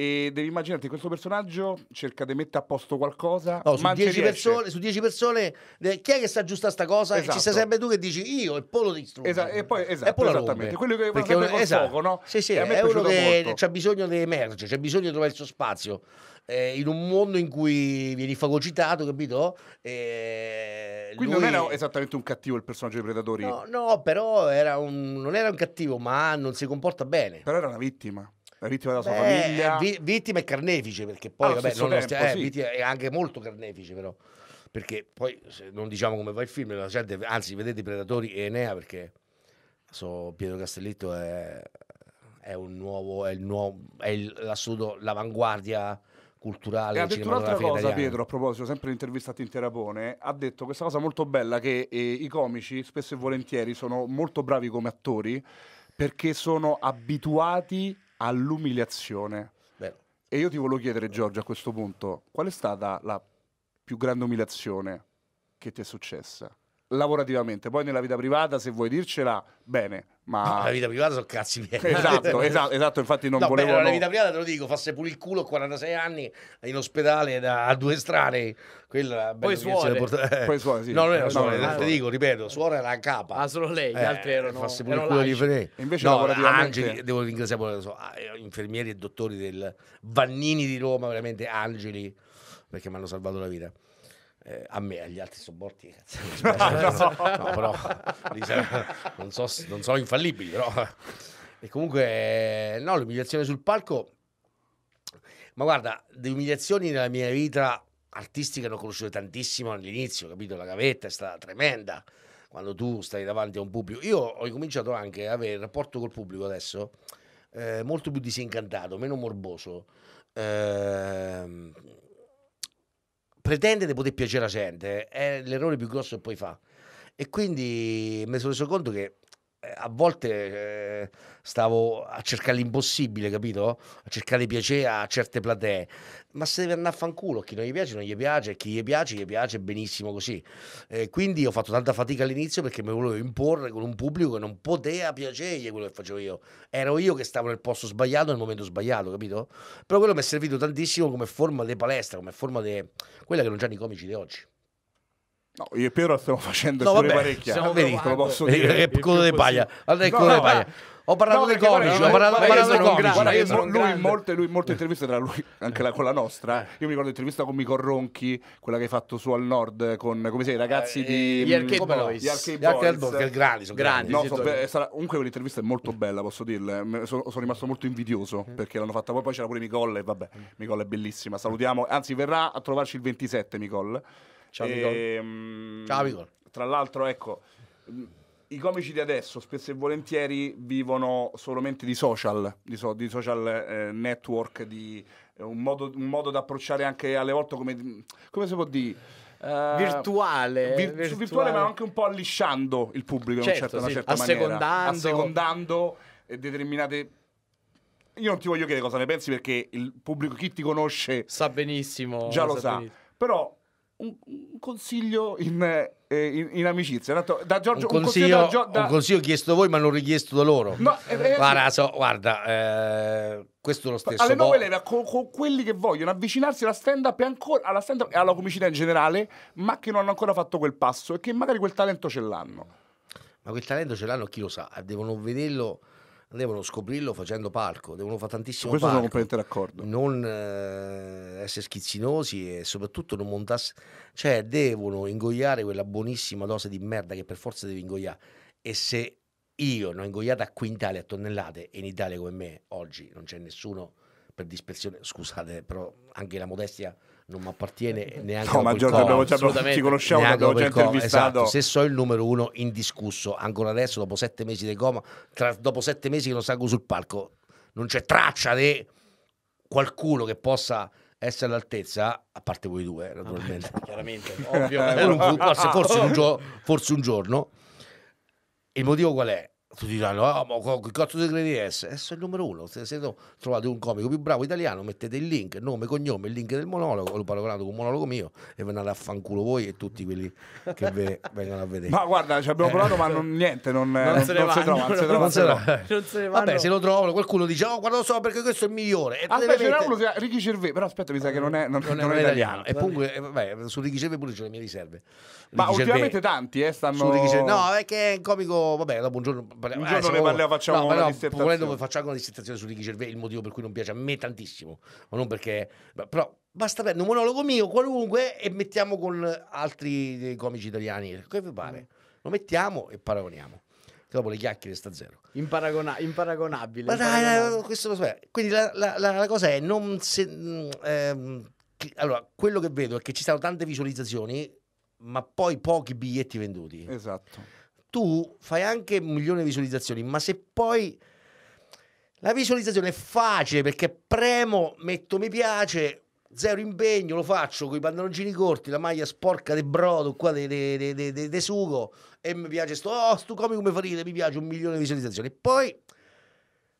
Speaker 1: e devi immaginarti che questo personaggio cerca di mettere a posto qualcosa. No, su dieci persone,
Speaker 3: su 10 persone, chi è che sa aggiustare sta cosa? Esatto. E ci esatto. sei sempre
Speaker 1: tu che dici io e Polo lo distruggo. Esa- e poi esatto, e poi esattamente. Quello che Perché un, esatto. fuoco, no? Sì, sì, è, è uno che
Speaker 3: ha bisogno di emergere, c'è bisogno di trovare il suo spazio. Eh, in un mondo in cui vieni fagocitato, capito?
Speaker 1: Eh, Quindi lui... non era esattamente un cattivo il personaggio dei Predatori. No,
Speaker 3: no però era un, non era un cattivo, ma non si comporta bene. Però era una vittima. La vittima della sua Beh, famiglia. Eh, vi, vittima e carnefice, perché poi, ah, vabbè, non tempo, stia, eh, sì. vittima, è anche molto carnefice, però. Perché poi non diciamo come va il film, la gente, anzi, vedete i Predatori e Enea perché so, Pietro Castellitto è, è un nuovo, è, il nuovo, è l'assoluto,
Speaker 1: l'avanguardia culturale. E ha detto un'altra cosa, italiana. Pietro, a proposito, sempre intervistato a Tinterapone, ha detto questa cosa molto bella che eh, i comici spesso e volentieri sono molto bravi come attori perché sono abituati all'umiliazione. Bello. E io ti volevo chiedere, Giorgio, a questo punto, qual è stata la più grande umiliazione che ti è successa? lavorativamente, poi nella vita privata, se vuoi dircela, bene. Ma la vita privata sono cazzi miei. Esatto, esatto, esatto, infatti non no, volevo. Beh, no. La vita privata te lo
Speaker 3: dico, fa pure il culo a 46 anni in ospedale da, a due strane. Quella poi suore. Porta... Eh. Poi suore, sì. No, non era suore, no, te lo dico, ripeto, suora era la capa. Ah, solo lei, gli eh, altri erano. Fa pure il culo di Fre. Invece no, lavorativamente... Angeli, devo ringraziare so, ah, eh, infermieri e dottori del Vannini di Roma, veramente angeli, perché mi hanno salvato la vita. Eh, a me, agli altri sobborti, cazzo, no, no. no, però non so, non so infallibili, però. E comunque, no, l'umiliazione sul palco. Ma guarda, di umiliazioni nella mia vita artistica ne ho conosciute tantissimo all'inizio, capito? La gavetta è stata tremenda quando tu stai davanti a un pubblico. Io ho ricominciato anche a avere il rapporto col pubblico adesso eh, molto più disincantato, meno morboso. Eh, pretende di poter piacere alla gente è eh, l'errore più grosso che puoi fare. E quindi mi sono reso conto che eh, a volte eh, stavo a cercare l'impossibile, capito? A cercare piacere a certe platee, ma se deve andare a fanculo, chi non gli piace non gli piace, chi gli piace gli piace benissimo così. Eh, quindi ho fatto tanta fatica all'inizio perché mi volevo imporre con un pubblico che non poteva piacergli quello che facevo io. Ero io che stavo nel posto sbagliato nel momento sbagliato, capito? Però quello mi è servito tantissimo come forma di palestra, come forma di... quella che non c'hanno i comici di oggi.
Speaker 1: No, io e Piero stiamo facendo no, vabbè, parecchia. Stiamo veramente, lo posso eh, dire. Eh, è culo di paglia. Allora culo di paglia. Ho parlato no, dei comici, ho parlato, parlato dei comici. Guarda, lui, in molte, lui molte interviste, tra lui, anche la, con la nostra, io mi ricordo l'intervista con Mico Ronchi, quella che hai fatto su al nord, con come sei, i ragazzi eh, di... Gli Arcade Boys. Gli Arcade Boys. Boys. Che grandi, sono grandi. No, sono, beh, sarà, comunque quell'intervista è molto bella, posso dirle. Sono, sono rimasto molto invidioso, mm. perché l'hanno fatta poi, poi c'era pure Nicole, e vabbè, mm. Nicole è bellissima, salutiamo. Anzi, verrà a trovarci il 27, Nicole Ciao, e, mh, Ciao Vicol. Tra l'altro, ecco, i comici di adesso spesso e volentieri vivono solamente di social, di, so, di social eh, network, di eh, un, modo, un modo da approcciare anche alle volte come, come si può dire... Uh, virtuale, vir- virtuale, virtuale, ma anche un po' allisciando il pubblico certo, in una certo, certa, sì. una certa maniera, assecondando eh, determinate io non ti voglio chiedere cosa ne pensi perché il pubblico, chi ti conosce, sa benissimo. Già lo sa. Benissimo. Però un, un consiglio in, eh, in, in, amicizia. Tanto, da Giorgio, un, consiglio, un consiglio, da, da... un consiglio chiesto
Speaker 3: voi, ma non richiesto da loro. No, eh, eh guarda, so, guarda eh, questo è lo stesso. Alle nuove
Speaker 1: leve, con, con, quelli che vogliono avvicinarsi alla stand-up e ancora alla, stand alla comicità in generale, ma che non hanno ancora fatto quel passo e che magari quel talento ce l'hanno.
Speaker 3: Ma quel talento ce l'hanno, chi lo sa, eh, devono vederlo devono scoprirlo facendo palco, devono fare tantissimo questo palco. sono completamente d'accordo. Non eh, essere schizzinosi e soprattutto non montarsi, cioè devono ingoiare quella buonissima dose di merda che per forza devi ingoiare e se io ne ho ingoiata a quintali a tonnellate e in Italia come me oggi non c'è nessuno per dispersione, scusate, però anche la modestia non mi appartiene eh, neanche no, a ma Giorgio, abbiamo già, ci conosciamo, abbiamo già intervistato. Esatto, se so il numero uno indiscusso, ancora adesso, dopo sette mesi di coma, tra, dopo sette mesi che non salgo sul palco, non c'è traccia di qualcuno che possa essere all'altezza, a parte voi due, naturalmente. Ah, chiaramente, ovvio. forse, forse, un gio- forse un giorno. Il motivo qual è? tutti diranno, ah, oh, che cazzo ti credi essere? Adesso è il numero uno, se, se trovate un comico più bravo italiano, mettete il link, nome, cognome, il link del monologo, lo paragonato con un monologo mio e ve a fanculo voi e tutti quelli che ve, vengono a vedere. Ma guarda, ci abbiamo eh. provato, eh. ma non,
Speaker 1: niente, non, non, non se ne vanno,
Speaker 3: trova, non si trova, trova. Non se ne vanno. Vabbè, se lo trovano, qualcuno dice, oh, guarda lo so, perché questo è il migliore. E aspetta, ce n'è uno,
Speaker 1: Ricky Gervais, però aspetta, mi sa che non è, non, non, non è italiano. E comunque, eh, su Ricky Gervais pure c'è le mie
Speaker 3: riserve. Ricky ma ultimamente tanti, eh, stanno... Su Ricky Gervais, no, è che è un comico, vabbè, dopo un giorno parliamo. Un eh, giorno eh, ne parliamo, facciamo no, una no, dissertazione. Volendo facciamo una dissertazione su Ricky Gervais, il motivo per cui non piace a me tantissimo, ma non perché... Però basta prendere un monologo mio qualunque e mettiamo con altri eh, comici italiani. Che vi pare? Mm. Lo mettiamo e paragoniamo. dopo le chiacchiere sta zero. Imparagona- imparagonabile. Ma dai, no, questo lo so. Quindi la, la, la, la cosa è, non se, mm, ehm, che, allora, quello che vedo è che ci stanno tante visualizzazioni, ma poi pochi biglietti venduti. Esatto tu fai anche un milione di visualizzazioni, ma se poi la visualizzazione è facile perché premo, metto mi piace, zero impegno, lo faccio con i pantaloncini corti, la maglia sporca di brodo, qua di, sugo e mi piace sto, oh, sto comico mi fa ridere, mi piace un milione di visualizzazioni. poi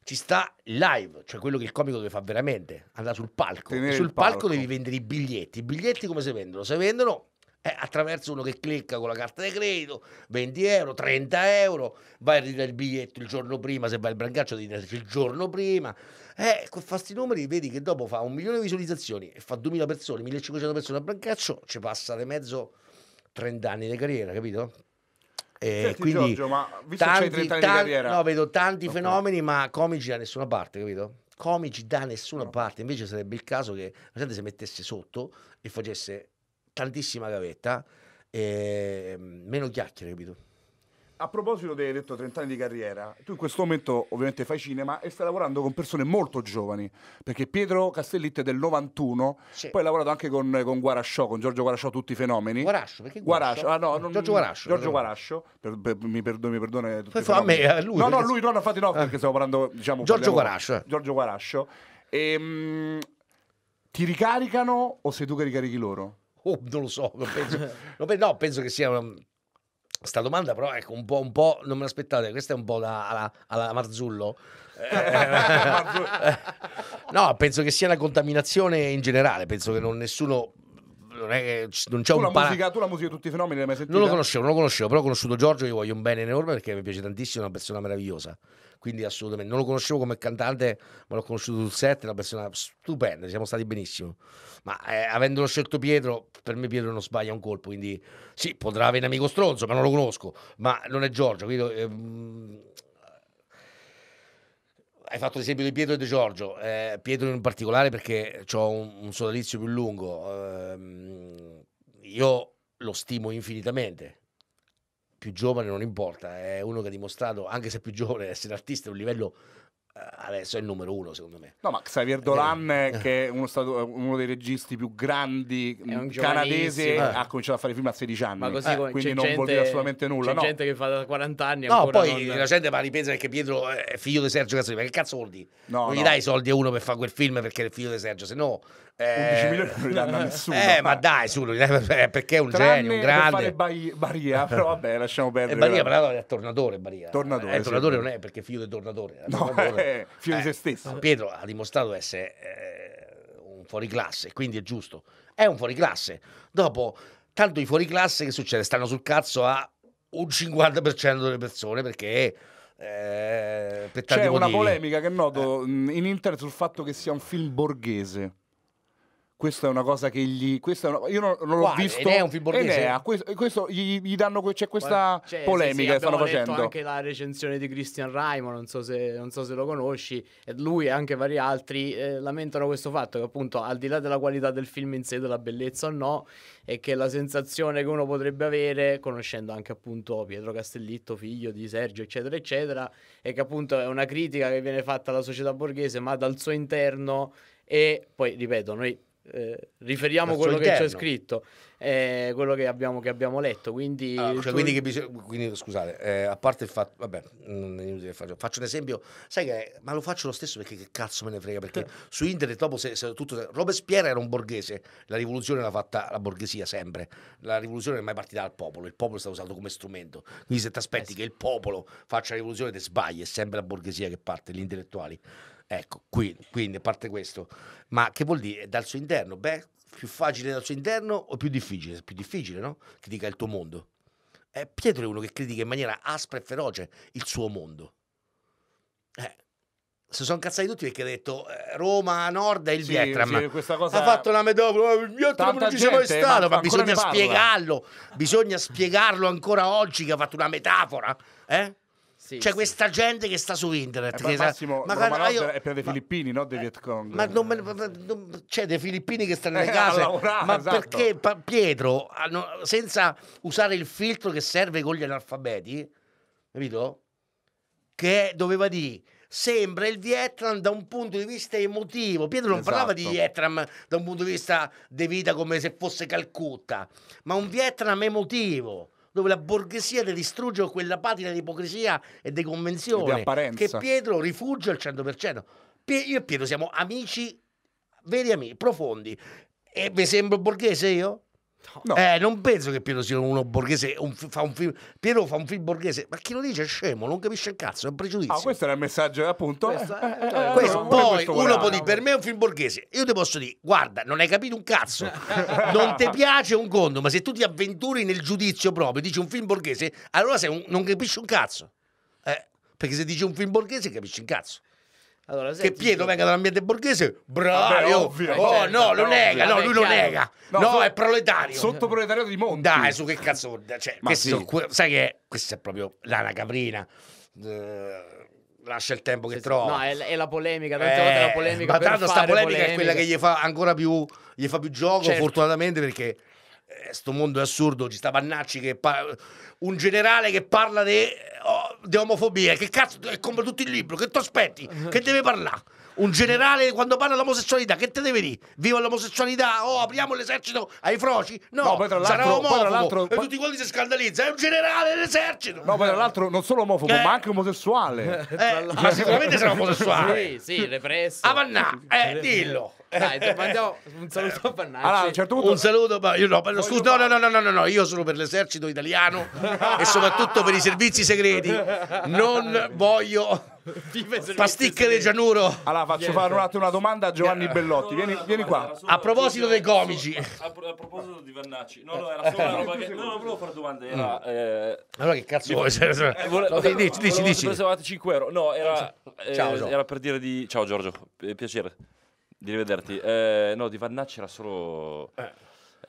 Speaker 3: ci sta live, cioè quello che il comico deve fare veramente, andare sul palco. sul palco. palco devi vendere i biglietti. I biglietti come si vendono? Si vendono eh, attraverso uno che clicca con la carta di credito, 20 euro, 30 euro, vai a ridare il biglietto il giorno prima, se vai al brancaccio devi darci il giorno prima. Eh, con questi numeri vedi che dopo fa un milione di visualizzazioni e fa 2000 persone, 1500 persone al brancaccio, ci passa di mezzo 30 anni di carriera, capito?
Speaker 1: E eh, Senti, quindi Giorgio, ma visto tanti, c'hai 30 anni tanti, di carriera... No,
Speaker 3: vedo tanti okay. fenomeni, ma comici da nessuna parte, capito? Comici da nessuna no. parte, invece sarebbe il caso che la gente si mettesse sotto e facesse tantissima gavetta e ehm, meno chiacchiere,
Speaker 1: capito? A proposito hai detto 30 anni di carriera, tu in questo momento ovviamente fai cinema e stai lavorando con persone molto giovani, perché Pietro Castellitti è del 91, sì. poi hai lavorato anche con, con Guarasciò, con Giorgio Guarasciò, tutti i fenomeni. Guarascio, perché Guarascio? ah, no, non, Giorgio Guarascio. Giorgio Guarascio, per, per, mi, perdoni, mi perdoni. Poi fa a me, a lui. No, no, lui, no, infatti no, ah. perché stiamo parlando, diciamo... Giorgio Guarascio. Giorgio Guarascio. Ehm, ti ricaricano o sei tu che ricarichi loro? Oh, non lo so, non penso,
Speaker 3: non, no, penso che sia una, um, Sta domanda però ecco un po', un po' non me l'aspettate, questa è un po' da, alla, alla Marzullo. no, penso che sia una contaminazione in generale, penso che non nessuno non, è, non c'è tu un la para... musica,
Speaker 1: tu la musica di tutti i fenomeni l'hai mai sentita? Non lo conoscevo,
Speaker 3: non lo conoscevo, però ho conosciuto Giorgio, gli voglio un bene enorme perché mi piace tantissimo, è una persona meravigliosa quindi assolutamente non lo conoscevo come cantante ma l'ho conosciuto sul set una persona stupenda siamo stati benissimo ma eh, avendolo scelto Pietro per me Pietro non sbaglia un colpo quindi sì potrà avere un amico stronzo ma non lo conosco ma non è Giorgio quindi ehm, hai fatto l'esempio di Pietro e di Giorgio, eh, Pietro in particolare perché ho un, un, sodalizio più lungo, eh, io lo stimo infinitamente, più giovane non importa, è uno che ha dimostrato, anche se più giovane, essere artista è un livello eh, adesso è il numero uno secondo me.
Speaker 1: No, ma Xavier Dolan, eh. eh che è uno, stato, eh, uno, dei registi più grandi canadese, eh. ha cominciato a fare film a 16 anni, ma così, eh, quindi non gente, vuol dire assolutamente nulla. C'è no. gente
Speaker 2: che fa da 40 anni No, poi non... la gente
Speaker 3: va a ripensa che Pietro è figlio di Sergio Cazzoni, ma che cazzo vuol dire? No, non gli no. dai i soldi a uno per fare quel film perché è figlio di Sergio, se no... Eh, 11 milioni non li danno a nessuno. Eh, ma dai, su, perché è un Tranne genio, un grande...
Speaker 1: Per Baria, però vabbè, lasciamo perdere. e Baria, però è
Speaker 3: Tornatore, Baria. Tornatore, eh, tornatore non è perché è figlio di Tornatore. No, tornatore è fiore eh, se stesso. Pietro ha dimostrato essere eh, un fuoriclasse, quindi è giusto. È un fuoriclasse. Dopo, tanto i fuoriclasse che succede? Stanno sul cazzo a un 50% delle persone perché... Eh, per C'è una motivi. polemica
Speaker 1: che noto eh. mm, in internet sul fatto che sia un film borghese questa è una cosa che gli. Una, io non, non Quale, l'ho visto. Enea è un film borghese. Enea, questo, questo gli, gli, danno, c'è questa cioè, polemica sì, sì, che stanno facendo. anche
Speaker 2: la recensione di Christian Raimo, non, so non so se, lo conosci, e lui e anche vari altri eh, lamentano questo fatto che, appunto, al di là della qualità del film in sé, della bellezza o no, è che la sensazione che uno potrebbe avere, conoscendo anche appunto Pietro Castellitto, figlio di Sergio, eccetera, eccetera, è che appunto è una critica che viene fatta alla società borghese, ma dal suo interno. E poi ripeto, noi eh, riferiamo quello interno. che c'è scritto, eh, quello che abbiamo, che abbiamo, letto. Quindi, allora, ah, cioè, tu... quindi, bisog-
Speaker 3: quindi scusate, eh, a parte il fatto, vabbè, non è inutile faccio, faccio un esempio, sai che, ma lo faccio lo stesso perché che cazzo me ne frega, perché su internet dopo se, se tutto, Robespierre era un borghese, la rivoluzione l'ha fatta la borghesia sempre, la rivoluzione non è mai partita dal popolo, il popolo è stato usato come strumento, quindi se ti aspetti eh sì. che il popolo faccia la rivoluzione te sbagli, è sempre la borghesia che parte, gli intellettuali. Ecco, quindi, quindi a parte questo, ma che vuol dire dal suo interno? Beh, più facile dal suo interno o più difficile? Più difficile, no? Che dica il tuo mondo. Eh, Pietro è uno che critica in maniera aspra e feroce il suo mondo. Eh, si sono cazzati tutti perché ha detto eh, Roma Nord e il sì, Vietnam. Sì, cosa... Ha fatto
Speaker 1: una metafora, oh, il Vietnam non ci sei mai stato, ma, ma bisogna spiegarlo,
Speaker 3: bisogna spiegarlo ancora oggi che ha fatto una metafora. Eh? Sì, cioè, sì. questa gente che sta su internet. Eh, che Massimo, ma Massimo, io... è
Speaker 1: per dei filippini, ma... no? Dei Vietcong. Ma
Speaker 3: non, non... c'è dei filippini che stanno nelle ah, case. Lavorare, ma esatto. perché
Speaker 1: pa- Pietro, ah,
Speaker 3: senza usare il filtro che serve con gli analfabeti, capito? Che doveva dire sembra il Vietnam da un punto di vista emotivo. Pietro non esatto. parlava di esatto. Vietnam da un punto di vista di vita come se fosse Calcutta, ma un Vietnam emotivo dove la borghesia ti distrugge quella patina di ipocrisia e di convenzione e di che Pietro rifugia al 100%. Io e Pietro siamo amici, veri amici, profondi. E vi sembro borghese io? No. Eh, non penso che Piero sia uno borghese. Un, fa un film, Piero fa un film borghese, ma chi lo dice è scemo, non capisce il cazzo, è un pregiudizio. Ah, questo era il messaggio, appunto. Questo,
Speaker 1: eh, eh, eh, questo, no, poi questo uno può dire:
Speaker 3: per me è un film borghese. Io ti posso dire, guarda, non hai capito un cazzo, non ti piace un conto, ma se tu ti avventuri nel giudizio proprio, dici un film borghese, allora un, non capisci un cazzo. Eh, perché se dici un film borghese, capisci un cazzo.
Speaker 2: Allora, senti, che Pietro venga
Speaker 3: dall'ambiente borghese, bravo, ah, ovvio. Oh, certo, no, lo nega, no, lui lo nega. No, no so, è proletario. Sottoproletariato di mondo, Dai, su che cazzo, cioè, questo, sì. sai che questa è proprio l'ana caprina. Uh, lascia il tempo che sì, trova. No, è, è, la polemica, tante eh, volte la polemica. Ma tanto sta polemica polemiche. è quella che gli fa ancora più, gli fa più gioco, certo. fortunatamente, perché questo eh, mondo è assurdo, ci sta Pannacci che un generale che parla di di omofobia, che cazzo, è compra tutto il libro, che ti aspetti? Che deve parlare? Un generale quando parla dell'omosessualità, che te deve dire? Viva l'omosessualità, oh apriamo l'esercito ai froci? No, no poi tra sarà omofobo e tutti quelli si scandalizzano, è un generale dell'esercito!
Speaker 1: No, poi tra l'altro non solo omofobo, eh. ma anche omosessuale. eh, ma sicuramente sarà omosessuale. Sì,
Speaker 3: sì, represso. Avannà, eh, dillo. Dai, mandiamo
Speaker 2: un saluto a Pannacci. Allora, a un,
Speaker 3: certo punto... un saluto, ma io no, scusa, no, no, no, no, no, io sono per l'esercito italiano e soprattutto per i servizi segreti. Non
Speaker 1: voglio pasticche di Gianuro. Allora faccio fare un attimo una domanda a Giovanni yeah. Bellotti. Vieni, no, no, vieni qua. A proposito dei comici.
Speaker 4: A, proposito di Pannacci. No, no, era eh. solo una roba eh. che... No, non volevo fare domande. Era, mm. eh... Allora che cazzo vuoi? Eh, vole... no, dici, dici. dici. 5 euro. No, era, eh, era per dire di... Ciao Giorgio, eh, piacere. Di rivederti. Eh. eh, no, di Vannacci era solo... Eh. eh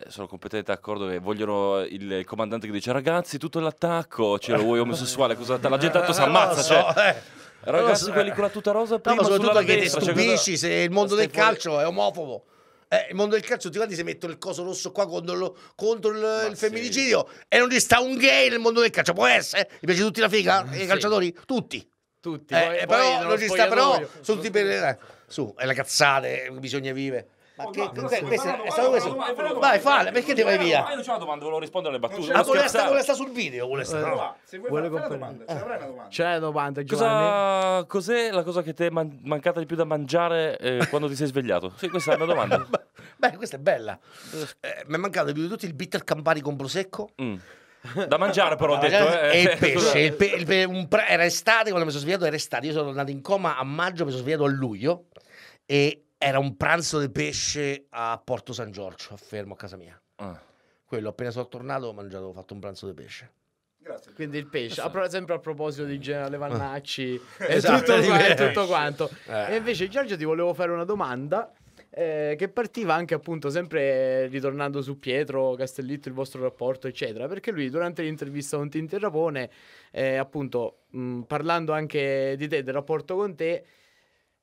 Speaker 4: sono completamente d'accordo che vogliono il comandante che dice ragazzi tutto l'attacco, c'è cioè, uomo omosessuale, cosa, la gente tanto eh, si ammazza. Cioè.
Speaker 3: Ragazzi so, quelli con la tuta
Speaker 4: rosa prima no, ma soprattutto che destra, ti cioè, stupisci cioè, se il mondo del fuori. calcio è
Speaker 3: omofobo. Eh, il mondo del calcio tutti quanti si mettono il coso rosso qua contro, lo, contro il, il sì. femminicidio e non ci sta un gay nel mondo del calcio. Può essere? Mi piace tutti la figa? Mm, I sì. calciatori? Tutti. Tutti. Eh, poi, poi però, non ci sta, però sono tutti per su, è la cazzate, eh, bisogna vivere.
Speaker 2: Ma oh, che, no, è stato questo? Vai, falla, perché ti vai via? Ma io
Speaker 4: non c'ho una domanda, volevo rispondere alle battute. Ma vuole stare sta sul video, eh, vuole stare. No, no, se eh. vuoi fare la domanda, eh. avrai una domanda. C'è una domanda, Giovanni. Cos'è la cosa che ti è mancata di più da mangiare eh, quando ti sei svegliato? Sì, questa è una domanda. Beh, questa è bella. Eh, mi è mancato più di tutto il bitter campari
Speaker 3: con prosecco.
Speaker 4: Mm da mangiare però ho detto... eh, e eh, pesce, il
Speaker 3: pesce, il pe, il pe, era estate quando mi sono svegliato, era estate, io sono andato in coma a maggio, mi sono svegliato a luglio e era un pranzo di pesce a Porto San Giorgio, a Fermo, a casa mia. Ah. Quello, appena sono tornato ho mangiato, ho fatto un pranzo di pesce.
Speaker 2: Grazie. Quindi il pesce, a, sempre a proposito di generale Vannacci esatto, e esatto, tutto, tutto, quanto. Eh. E invece Giorgio ti volevo fare una domanda eh, che partiva anche appunto sempre ritornando su Pietro Castellitto, il vostro rapporto, eccetera, perché lui durante l'intervista con Tintin Rapone, eh, appunto mh, parlando anche di te, del rapporto con te,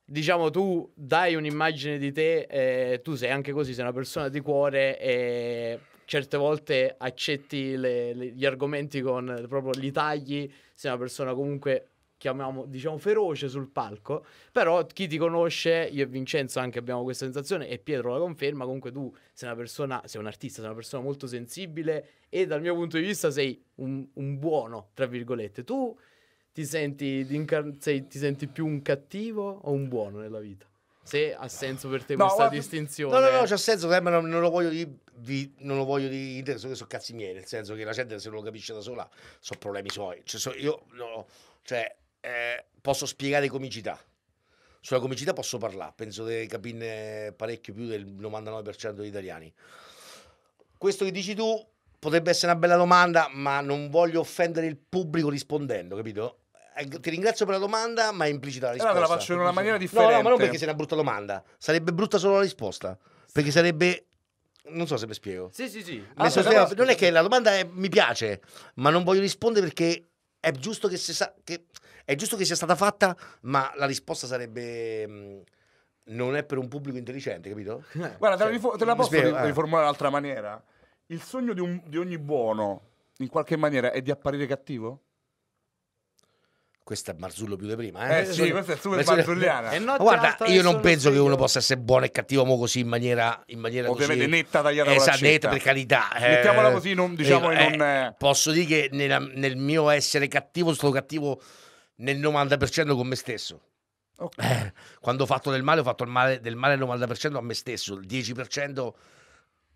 Speaker 2: diciamo tu dai un'immagine di te, eh, tu sei anche così, sei una persona di cuore e certe volte accetti le, le, gli argomenti con proprio li tagli, sei una persona comunque chiamiamo diciamo feroce sul palco però chi ti conosce io e Vincenzo anche abbiamo questa sensazione e Pietro la conferma comunque tu sei una persona sei un artista sei una persona molto sensibile e dal mio punto di vista sei un, un buono tra virgolette tu ti senti, sei, ti senti più un cattivo o un buono nella vita se ha senso per te no, questa guarda, distinzione. No, no, no,
Speaker 3: c'ha senso, eh, ma non, non, lo voglio di, vi, non lo voglio di dire, sono, sono cazzi miei, nel senso che la gente se non lo capisce da sola sono problemi suoi. Cioè, so, io no, cioè, eh, posso spiegare comicità. Sulla comicità posso parlare, penso che capirne parecchio più del 99% degli italiani. Questo che dici tu potrebbe essere una bella domanda, ma non voglio offendere il pubblico rispondendo, capito? Eh, ti ringrazio per la domanda, ma è implicita la eh, risposta. Allora la faccio in una maniera differente. No, no, ma non perché sia una brutta domanda. Sarebbe brutta solo la risposta. Perché sarebbe. Non so se mi spiego. Sì, sì, sì. Ah, allora, non è che la domanda è... mi piace, ma non voglio rispondere perché è giusto che, sa- che, è giusto che sia stata fatta, ma la risposta sarebbe... Mh, mm, non è per un pubblico intelligente,
Speaker 1: capito? Eh,
Speaker 3: Guarda, cioè, te, la, cioè, te la posso spiego, ri- eh. riformulare
Speaker 1: in eh. un'altra maniera. Il sogno di, un, di ogni buono, in qualche maniera, è di apparire cattivo? Questo è Marzullo
Speaker 3: più di prima, eh? eh sì, questa è super marzulliana. Eh, Guarda, io non penso che uno possa essere buono e cattivo mo così in maniera, in maniera Ovviamente così... netta tagliata Esatto, netta per carità. Eh. Mettiamola così, non, diciamo eh, non... Eh, eh. Posso dire che nella, nel mio essere cattivo sono cattivo nel 90% con me stesso. Okay. quando ho fatto del male, ho fatto male, del male al 90% a me stesso, il 10%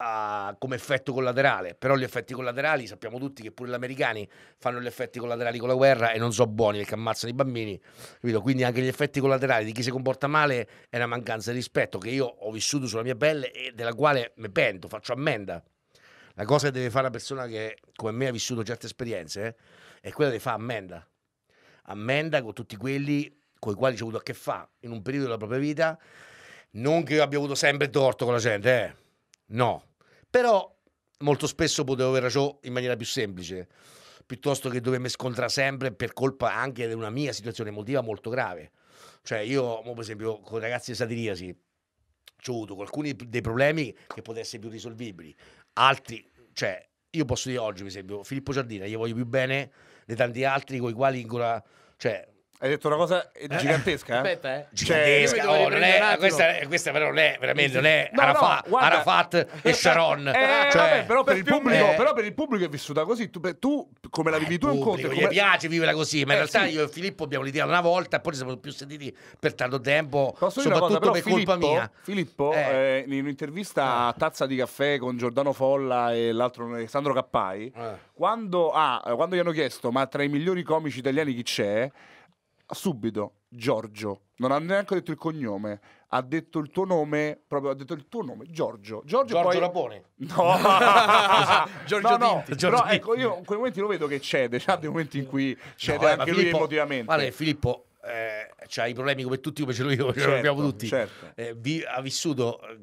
Speaker 3: a, come effetto collaterale, però gli effetti collaterali sappiamo tutti che pure gli americani fanno gli effetti collaterali con la guerra e non sono buoni perché ammazzano i bambini, capito? quindi anche gli effetti collaterali di chi si comporta male è una mancanza di rispetto che io ho vissuto sulla mia pelle e della quale mi pento, faccio ammenda. La cosa che deve fare una persona che come me ha vissuto certe esperienze eh, è quella di fare ammenda, ammenda con tutti quelli con i quali ci ha avuto a che fare in un periodo della propria vita. Non che io abbia avuto sempre torto con la gente, eh. no, però molto spesso potevo aver ragione in maniera più semplice, piuttosto che dovermi scontrare sempre per colpa anche di una mia situazione emotiva molto grave. Cioè io, per esempio, con i ragazzi di Satiriasi, ho avuto alcuni dei problemi che potessero essere più risolvibili, altri, cioè io posso dire oggi, per esempio, Filippo Giardina, gli voglio più bene di tanti altri con i quali ancora, cioè, hai detto una cosa eh. gigantesca? Eh? Aspetta, eh. Cioè, gigantesca. Cioè, oh, non è, questa, questa, però non è veramente non è no, Arafat, no, Arafat e Sharon. Eh, cioè, vabbè, però, per pubblico,
Speaker 1: però, per il pubblico, è vissuta così. Tu, tu come la vivi tu è un conto. Come... Gli piace viverla così, ma in eh, realtà sì. io
Speaker 3: e Filippo abbiamo l'idea una volta e poi ci siamo più sentiti per tanto tempo. Posso soprattutto cosa, per Filippo, colpa mia.
Speaker 1: Filippo, in un'intervista a ah. Tazza di Caffè con Giordano Folla e l'altro Alessandro Cappai, ah. quando, ah, quando gli hanno chiesto ma tra i migliori comici italiani chi c'è? subito Giorgio, non ha neanche detto il cognome, ha detto il tuo nome, proprio ha detto il tuo nome, Giorgio. Giorgio, Giorgio poi... Rapone. No, Giorgio no, no. Però ecco, io in quei momenti lo vedo che cede, c'ha cioè, dei momenti in cui cede no, eh, anche Filippo, lui emotivamente. Vale, Filippo
Speaker 3: eh, ha i problemi come tutti, come ce l'ho io, come certo, ce l'abbiamo tutti. Certo. Eh, vi, ha vissuto eh,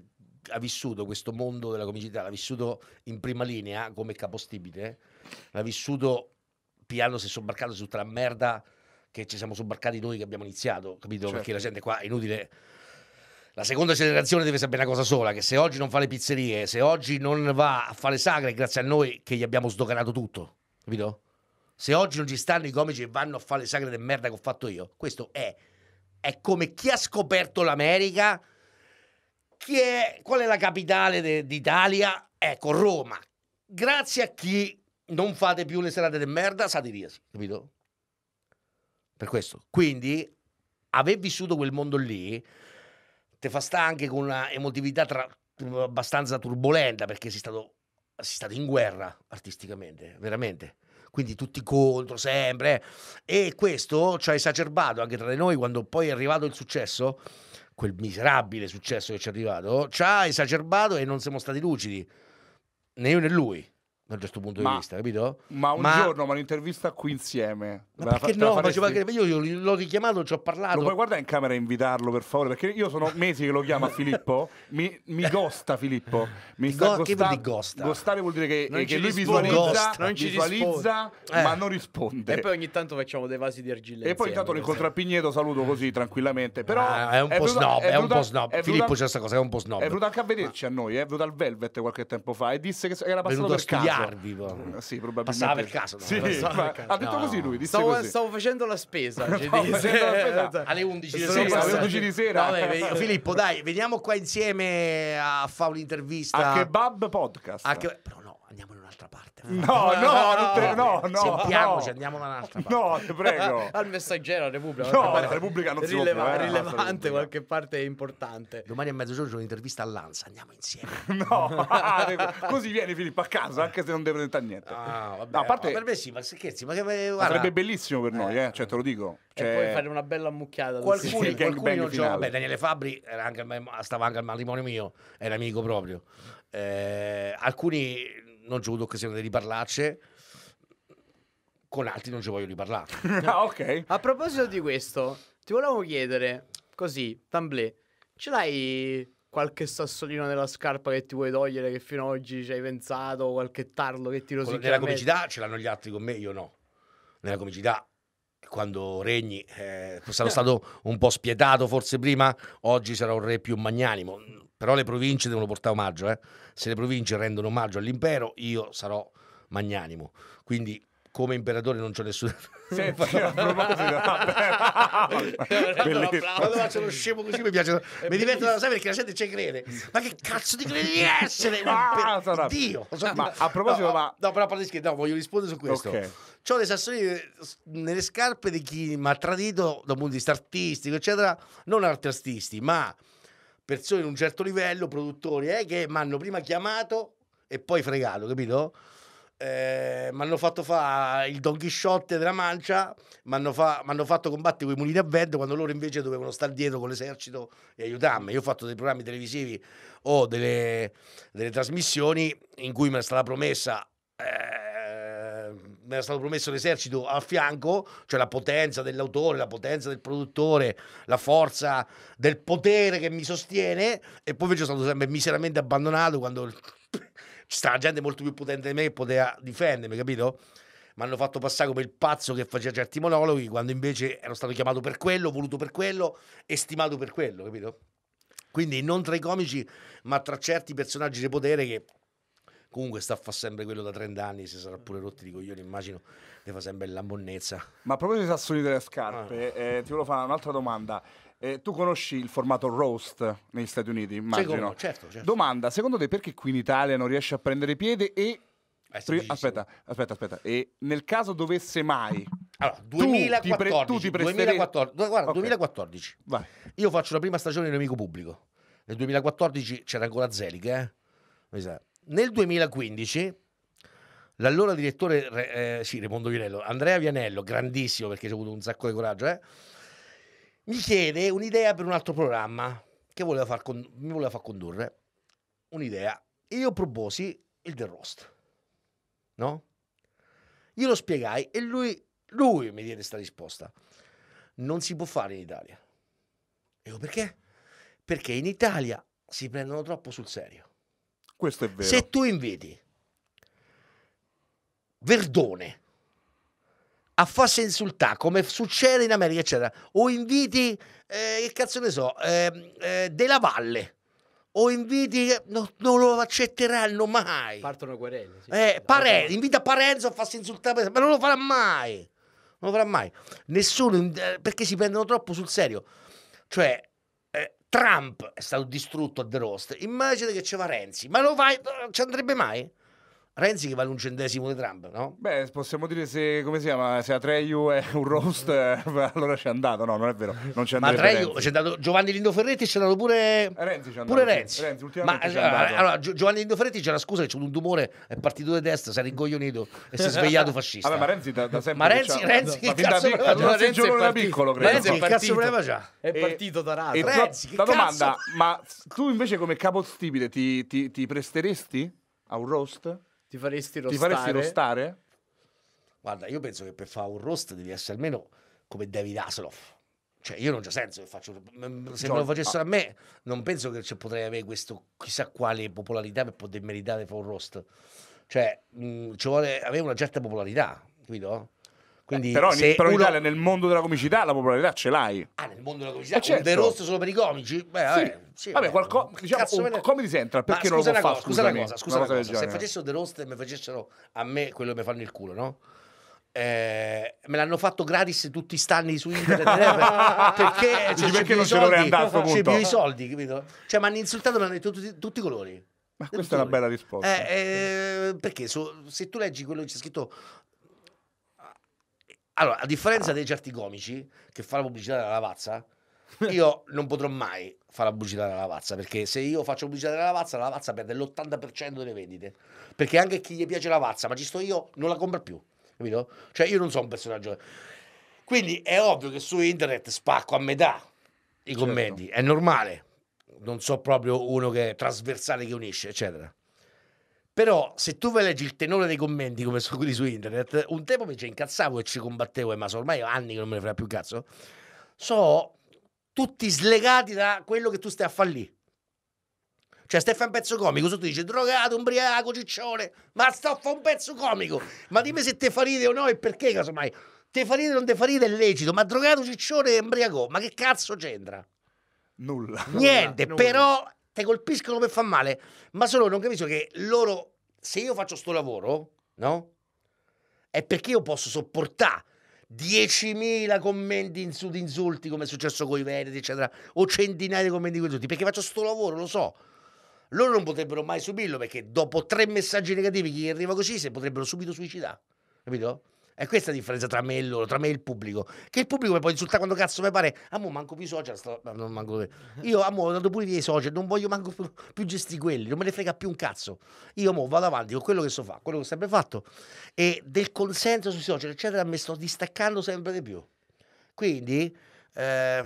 Speaker 3: ha vissuto questo mondo della comicità, l'ha vissuto in prima linea come capostipite, l'ha vissuto piano, se sono barcato su tutta la merda che ci siamo sobbarcati noi che abbiamo iniziato, capito? Certo. Perché la certo. gente qua è inutile.
Speaker 4: La seconda generazione deve
Speaker 3: sapere una cosa sola, che se oggi non fa le pizzerie, se oggi non va a fare sagre, grazie a noi che gli abbiamo sdoganato tutto, capito? Se oggi non ci stanno i comici e vanno a fare le sagre di merda che ho fatto io, questo è, è come chi ha scoperto l'America, è, qual è la capitale de, d'Italia? Ecco, Roma. Grazie a chi non fate più le serate di merda, state capito? Per questo. Quindi, aver vissuto quel mondo lì ti fa stare anche con una emotività tra, abbastanza turbolenta perché sei stato, sei stato in guerra artisticamente, veramente quindi tutti contro sempre. Eh. E questo ci ha esacerbato anche tra di noi quando poi è arrivato il successo, quel miserabile successo che ci è arrivato, ci ha esacerbato e non siamo stati lucidi, né io né lui da un certo punto ma, di vista,
Speaker 1: capito? Ma un ma... giorno, ma un'intervista qui insieme. Ma perché fa, no? Faceva che io, io l'ho richiamato, ci ho parlato. Lo puoi guardare in camera e invitarlo, per favore? Perché io sono mesi che lo chiamo Filippo. Mi, mi gosta Filippo. Mi sta Go, gosta, che gosta? Gostare vuol dire che, non che lui risponde, visualizza, non ci visualizza eh. ma non risponde. E poi ogni tanto facciamo dei vasi di argilla. E poi intanto lo incontro a Pigneto, saluto così tranquillamente. Però ah, è un po' snob, è, un po' snob. Filippo c'è questa cosa, è un po' snob. È venuto anche a vederci a noi, eh, è venuto al Velvet qualche tempo fa e disse che era passato per caso tardi. Poi. Sì, probabilmente. Passava per caso. Sì, Passava per caso. Ha detto no. così lui. Stavo, così.
Speaker 2: stavo, facendo la spesa. alle 11 di sera. Alle 11 di sera. Filippo, dai,
Speaker 3: veniamo qua insieme a fare un'intervista. A Kebab Podcast. A che... Però No, no, no, te, no, no, Sentiamoci, no.
Speaker 2: andiamo da un'altra parte. No, ti prego. Al messaggero, a Repubblica. No, la Repubblica non rileva- si può più, eh, Rilevante,
Speaker 3: qualche parte è importante. Domani a mezzogiorno c'è un'intervista
Speaker 1: all'Ansa, andiamo insieme. no, ah, ecco, così vieni Filippo a casa, anche se non devi presentare niente. Ah, vabbè, no, a parte... per me sì, ma scherzi, ma che... Guarda. Sarebbe bellissimo per eh. noi, eh, cioè te lo dico. Cioè... E poi fare
Speaker 3: una bella ammucchiata. Qualcuno, sì, qualcuno gioca... Vabbè, Daniele Fabri anche, stava anche al matrimonio mio, era amico proprio. Eh, alcuni non ci ho avuto occasione di riparlarci con altri non ci voglio riparlare. Ah, ok. A proposito di
Speaker 2: questo, ti volevo chiedere, così, Tamblé, ce l'hai qualche sassolino nella scarpa che ti vuoi togliere che fino ad oggi ci hai pensato, qualche tarlo che ti rosicchia? Nella comicità
Speaker 3: ce l'hanno gli altri con me, io no. Nella comicità quando regni, eh, sarò stato un po' spietato forse prima, oggi sarò un re più magnanimo, però le province devono portare omaggio, eh? se le province rendono omaggio all'impero io sarò magnanimo, quindi come imperatore non c'è nessuna
Speaker 4: Senti, eh, a proposito,
Speaker 3: quando faccio lo scemo così mi piace. Mi diverto da sai perché la gente ci crede. Ma che cazzo ti credi di essere? Ma ah, per Dio. Ma a proposito, ma... no però parli scherzo, no, voglio rispondere su questo. Okay. C'ho dei sassoni eh, nelle scarpe di chi mi ha tradito dal punto di vista artistico, eccetera. Non artisti, ma persone di un certo livello, produttori, eh, che mi hanno prima chiamato e poi fregato, capito? eh, mi hanno fatto fare il Don Chisciotte della mancia, mi hanno fa, fatto combattere con i mulini a vento quando loro invece dovevano stare dietro con l'esercito e aiutarmi. Io ho fatto dei programmi televisivi o delle, delle trasmissioni in cui mi è stata promessa... Eh, mi era stato promesso l'esercito a fianco, cioè la potenza dell'autore, la potenza del produttore, la forza del potere che mi sostiene, e poi invece sono stato sempre miseramente abbandonato quando ci stava gente molto più potente di me che poteva difendermi, capito? Mi hanno fatto passare come il pazzo che faceva certi monologhi, quando invece ero stato chiamato per quello, voluto per quello e stimato per quello, capito? Quindi non tra i comici, ma tra certi personaggi di potere che comunque sta a fare sempre quello da 30 anni se sarà pure rotti di coglioni immagino ne fa sempre la monnezza
Speaker 1: ma proprio proposito di sassolini delle scarpe ah. eh, ti volevo fare un'altra domanda eh, tu conosci il formato roast negli Stati Uniti, immagino. Secondo, certo, certo. Domanda, secondo te perché qui in Italia non riesce a prendere piede e... Eh, aspetta, aspetta, aspetta. E nel caso dovesse mai... Allora, 2014, tu ti, pre- tu ti prestere... 2014,
Speaker 3: guarda, okay. 2014. Vai. Io faccio la prima stagione di Nemico Pubblico. Nel 2014 c'era ancora Zelig, eh? Nel 2015 l'allora direttore, eh, sì, Raimondo Virello, Andrea Vianello, grandissimo perché ci ha avuto un sacco di coraggio, eh? mi chiede un'idea per un altro programma che voleva far con- mi voleva far condurre. Un'idea. E io proposi il The Roast. No? Glielo spiegai e lui, lui mi diede questa risposta. Non si può fare in Italia. E io perché? Perché in Italia si prendono troppo sul serio. Questo è vero. Se tu inviti Verdone a farsi insultare, come succede in America, eccetera, o inviti, eh, che cazzo ne so, ehm, eh, eh, della Valle, o inviti, no, non lo accetteranno mai. Partono guerelle. Sì. Eh, Pare- invita Parenzo a farsi insultare, ma non lo farà mai. Non lo farà mai. Nessuno, eh, perché si prendono troppo sul serio. Cioè, eh, Trump è stato distrutto a The Roast. Immagina che c'è Renzi, ma lo fai, eh, ci andrebbe mai? Renzi che vale un centesimo di Trump,
Speaker 1: no? Beh, possiamo dire se, come si chiama, se Atreyu è un roast, eh, allora c'è andato, no, non è vero, non c'è andato. Ma Atreyu, c'è andato Giovanni Lindoferretti, c'è andato pure Renzi. C'è andato, pure Renzi. Renzi
Speaker 3: ultimamente Ma, andato. Eh, allora, Giovanni Lindoferretti c'è la scusa che c'è un tumore, è partito di destra, si è rincoglionito e si è svegliato fascista. Vabbè, ma Renzi da, da sempre... Ma Renzi, diciamo, Renzi che cazzo voleva già? Renzi da piccolo, Renzi
Speaker 1: che cazzo voleva già? È partito da Renzi. Renzi, La domanda, ma tu invece come capostipite ti presteresti a un roast? Ti faresti rostare? Ti faresti rostare? Guarda, io penso che per fare un roast devi essere almeno come David Asloff.
Speaker 3: Cioè, io non c'è senso che faccio. Se non lo facessero ah. a me, non penso che potrei avere questo chissà quale popolarità per poter meritare fare un roast. Cioè, mh, mm, ci vuole avere una
Speaker 1: certa popolarità, capito? Quindi, Beh, però, se però uno... in Italia nel mondo della comicità la popolarità ce l'hai.
Speaker 3: Ah, nel mondo della eh, comicità? Eh, certo. De Rosso solo per i comici? Beh, vabbè, sì. vabbè, qualco... diciamo, come ti
Speaker 1: senti? perché non lo può scusa una cosa, scusa una cosa, cosa. se facessero
Speaker 3: The Rost e mi facessero a me quello che mi fanno il culo, no? Eh, me l'hanno fatto gratis tutti i stanni su internet eh, cioè, perché, cioè, perché non ce l'avrei andato c'è cioè, più i soldi capito cioè mi hanno insultato mi hanno detto tutti, tutti i colori ma questa è una bella risposta. Eh, eh, perché so, se tu leggi quello che c'è scritto allora, a differenza dei certi comici che fanno pubblicità della lavazza, io non potrò mai fare la pubblicità della lavazza perché se io faccio pubblicità della lavazza la lavazza perde l'80% delle vendite perché anche chi gli piace la lavazza ma ci sto io non la compra più capito? cioè io non sono un personaggio quindi è ovvio che su internet spacco a metà i certo. commenti certo. è normale non so proprio uno che è trasversale che unisce eccetera però se tu vai leggi il tenore dei commenti come sono quelli su internet, un tempo mi ci incazzavo e ci combattevo, eh, ma sono ormai anni che non me ne frega più cazzo. sono tutti slegati da quello che tu stai a fare lì. Cioè, Stefano è un pezzo comico, sotto dice drogato, ubriaco, ciccione, ma sto fa un pezzo comico. Ma dimmi se te farite o no e perché, casomai. Te farite o non te farite è lecito, ma drogato, ciccione e ubriaco, ma che cazzo c'entra?
Speaker 1: Nulla. Niente, nulla,
Speaker 3: però nulla ti colpiscono per far male, ma solo non capisco che loro, se io faccio sto lavoro, no? È perché io posso sopportare 10.000 commenti di insulti come è successo con i Veneti, eccetera, o centinaia di commenti con insulti, perché faccio sto lavoro, lo so. Loro non potrebbero mai subirlo perché dopo tre messaggi negativi che gli arriva così se potrebbero subito suicidare, capito? È questa la differenza tra me e loro, tra me e il pubblico. Che il pubblico mi può insultare quando cazzo mi pare. A ah, mo manco più social. Sto... No, manco più. Io, ah, mo, ho dato pure i social. Non voglio manco più, più gesti quelli. Non me ne frega più un cazzo. Io, mo, vado avanti con quello che so fare, quello che ho sempre fatto. E del consenso sui social, eccetera, mi sto distaccando sempre di più. Quindi, eh,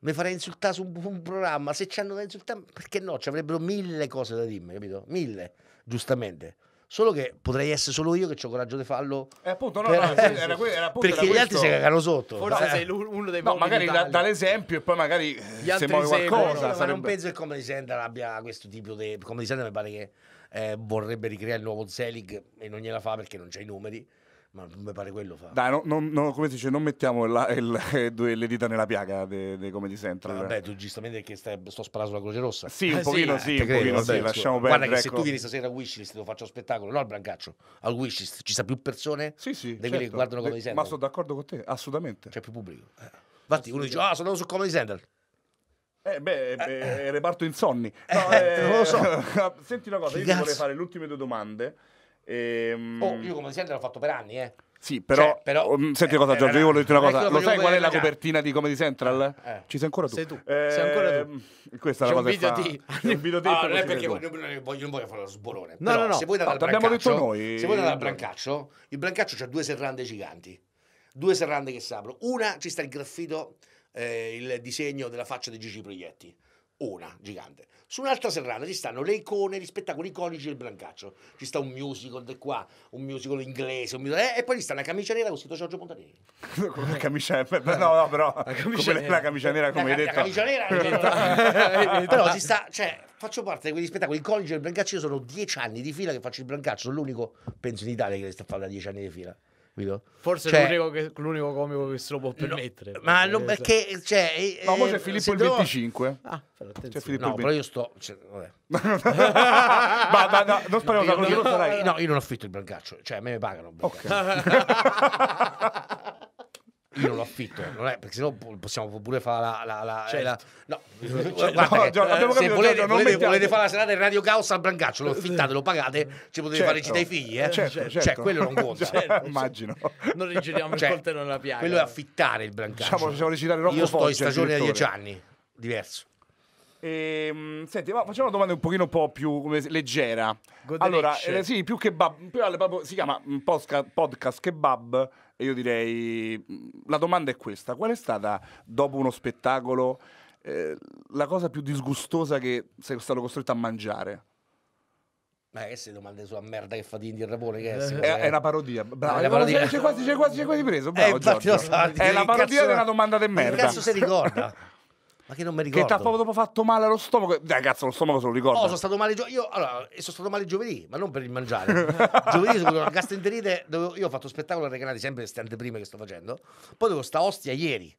Speaker 3: mi farei insultare su un, un programma. Se ci hanno da insultare, perché no? Ci avrebbero mille cose da dirmi, capito? Mille, giustamente. Solo che potrei essere solo io che ho coraggio di farlo. Eh, appunto, no, per... no, era, era, era, appunto, perché gli altri si cagano sotto. Forse eh. sei uno dei No, magari da,
Speaker 1: dall'esempio e poi magari gli eh, se muove qualcosa. No, no, sarebbe... Ma non penso
Speaker 3: che Comedy Central abbia questo tipo di. come di Central mi pare che eh, vorrebbe ricreare il nuovo Zelig e non gliela fa perché non c'è i numeri ma non mi pare quello fa.
Speaker 1: Dai, no, no, no, come si dice, non mettiamo la, il, eh, le dita nella piaga di Comedy Central. vabbè,
Speaker 3: tu giustamente che stai, eh, sto sparando sulla Croce Rossa. Sì, eh, un eh, pochino sì, un credo, pochino, vabbè, sì, lasciamo perdere. Guarda che ecco. se tu ecco. vieni stasera a Wishlist, lo faccio a spettacolo, no al Brancaccio, al Wishlist ci sono più persone sì, sì, di certo. quelle che guardano Comedy Central. Ma sono
Speaker 1: d'accordo con te, assolutamente. C'è più pubblico. Infatti uno dice, ah, sono su Comedy Central. Eh beh, beh reparto insonni. No, eh, non lo so. Senti una cosa, io ti vorrei fare le ultime due domande. Ehm... Oh, io come presidente l'ho fatto per anni, eh. Sì, però, cioè, però mm, senti eh, cosa, eh, Giorgio, io volevo dirti una cosa. Lo sai qual è la copertina di Comedy Central? Eh. Ci sei ancora tu. Sei tu. Eh, sei ancora tu. Questa è la cosa. Video che fa... Di... un video di. Ah, non è perché voglio,
Speaker 3: non voglio fare lo sbolone. No, no, no. Se vuoi andare ah, al abbiamo Se vuoi andare al brancaccio, il brancaccio c'ha due serrande giganti. Due serrande che si Una ci sta il graffito, eh, il disegno della faccia di Gigi Proietti una gigante. Su un'altra serrana ci stanno le icone, gli spettacoli iconici del Brancaccio. Ci sta un musical di qua, un musical inglese, un musical, eh, e poi ci sta una camicia nera con scritto Giorgio Montanini.
Speaker 1: la eh. camicia nera, eh. no, no, però la camicia nera, la camicia nera come la, hai detto. La camicia nera,
Speaker 3: però ci sta, cioè, faccio parte di quegli spettacoli iconici del Brancaccio. Io sono dieci anni di fila che faccio il Brancaccio, sono l'unico, penso in Italia che sta a fare da dieci anni di fila capito?
Speaker 2: Forse cioè, l'unico, che, l'unico, comico che se lo può permettere. No, ma non cioè perché, cioè, eh, eh c'è Filippo il 25. Devo... Ah, c'è Filippo no, il 25. però io sto.
Speaker 3: Cioè, vabbè. ma, ma, no, non spariamo no, da io, io, no, io non ho affitto il brancaccio, cioè a me mi pagano. Okay. io lo affitto, non è, perché sennò possiamo pure fare la... la, la, certo. la no, cioè, guarda, no, che, Giorgio, eh, se volete, Giorgio, volete, mettiamo... volete, fare la serata in Radio Caos al Brancaccio, lo affittate, lo pagate, ci potete certo. fare recita ai figli, eh? certo, cioè, certo. Cioè, quello non conta. Certo, Immagino. Non rigiriamo cioè, il coltello nella piaga. Quello è affittare il Brancaccio. Diciamo, possiamo recitare Rocco Io sto in stagione da dieci anni,
Speaker 1: diverso. Ehm, senti, ma facciamo una domanda un pochino po' più come, leggera.
Speaker 4: Godelecce. Allora, eh, sì,
Speaker 1: più kebab, più, proprio, si chiama mm, podcast, podcast kebab io direi, la domanda è questa, qual è stata dopo uno spettacolo eh, la cosa più disgustosa che sei stato costretto a mangiare?
Speaker 3: Ma che se domande sulla merda che fa Tindy il rapone che è, eh, è, è una parodia. Bravo, è parodia. C'è quasi,
Speaker 1: c'è quasi, c'è quasi preso. Eh, Bravo, eh, infatti, è la parodia di una domanda di merda. Che cazzo si ricorda? Ma che non mi ricordo. Che ti ha proprio fatto male allo stomaco. Dai, eh, cazzo, lo stomaco se lo
Speaker 3: ricordo. No, sono stato male giovedì. Io allora, sono stato male giovedì, ma non per il mangiare. giovedì sono avuto una gastroenterite dove io ho fatto spettacolo a Recanati, sempre queste anteprime che sto facendo. Poi devo sta ostia ieri.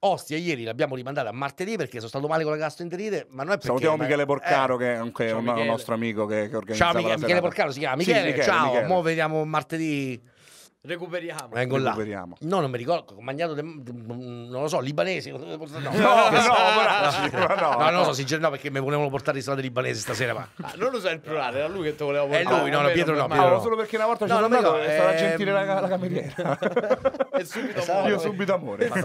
Speaker 3: Ostia ieri l'abbiamo rimandata a martedì perché sono stato male con la gastroenterite, ma non è perché... Salutiamo ma... Michele Porcaro eh, che è un, che è un nostro
Speaker 1: amico che, che organizza Ciao Michele, Michele Porcaro si chiama Michele, sì, Michele ciao, Michele. mo
Speaker 3: vediamo martedì
Speaker 2: Recuperiamo.
Speaker 3: Recuperiamo. No, non mi ricordo. Ho mangiato, de... non lo so, libanese. No, no, no, no, no, non no, perché mi volevano portare i salati libanesi stasera. Ma...
Speaker 2: Ah, non lo so il plurale, era lui che te voleva portare. È lui, no, no Pietro no. Pietro no. solo perché una volta ci sono andato è stata ehm, gentile la, la cameriera.
Speaker 3: e
Speaker 1: subito amore. Io subito amore. mi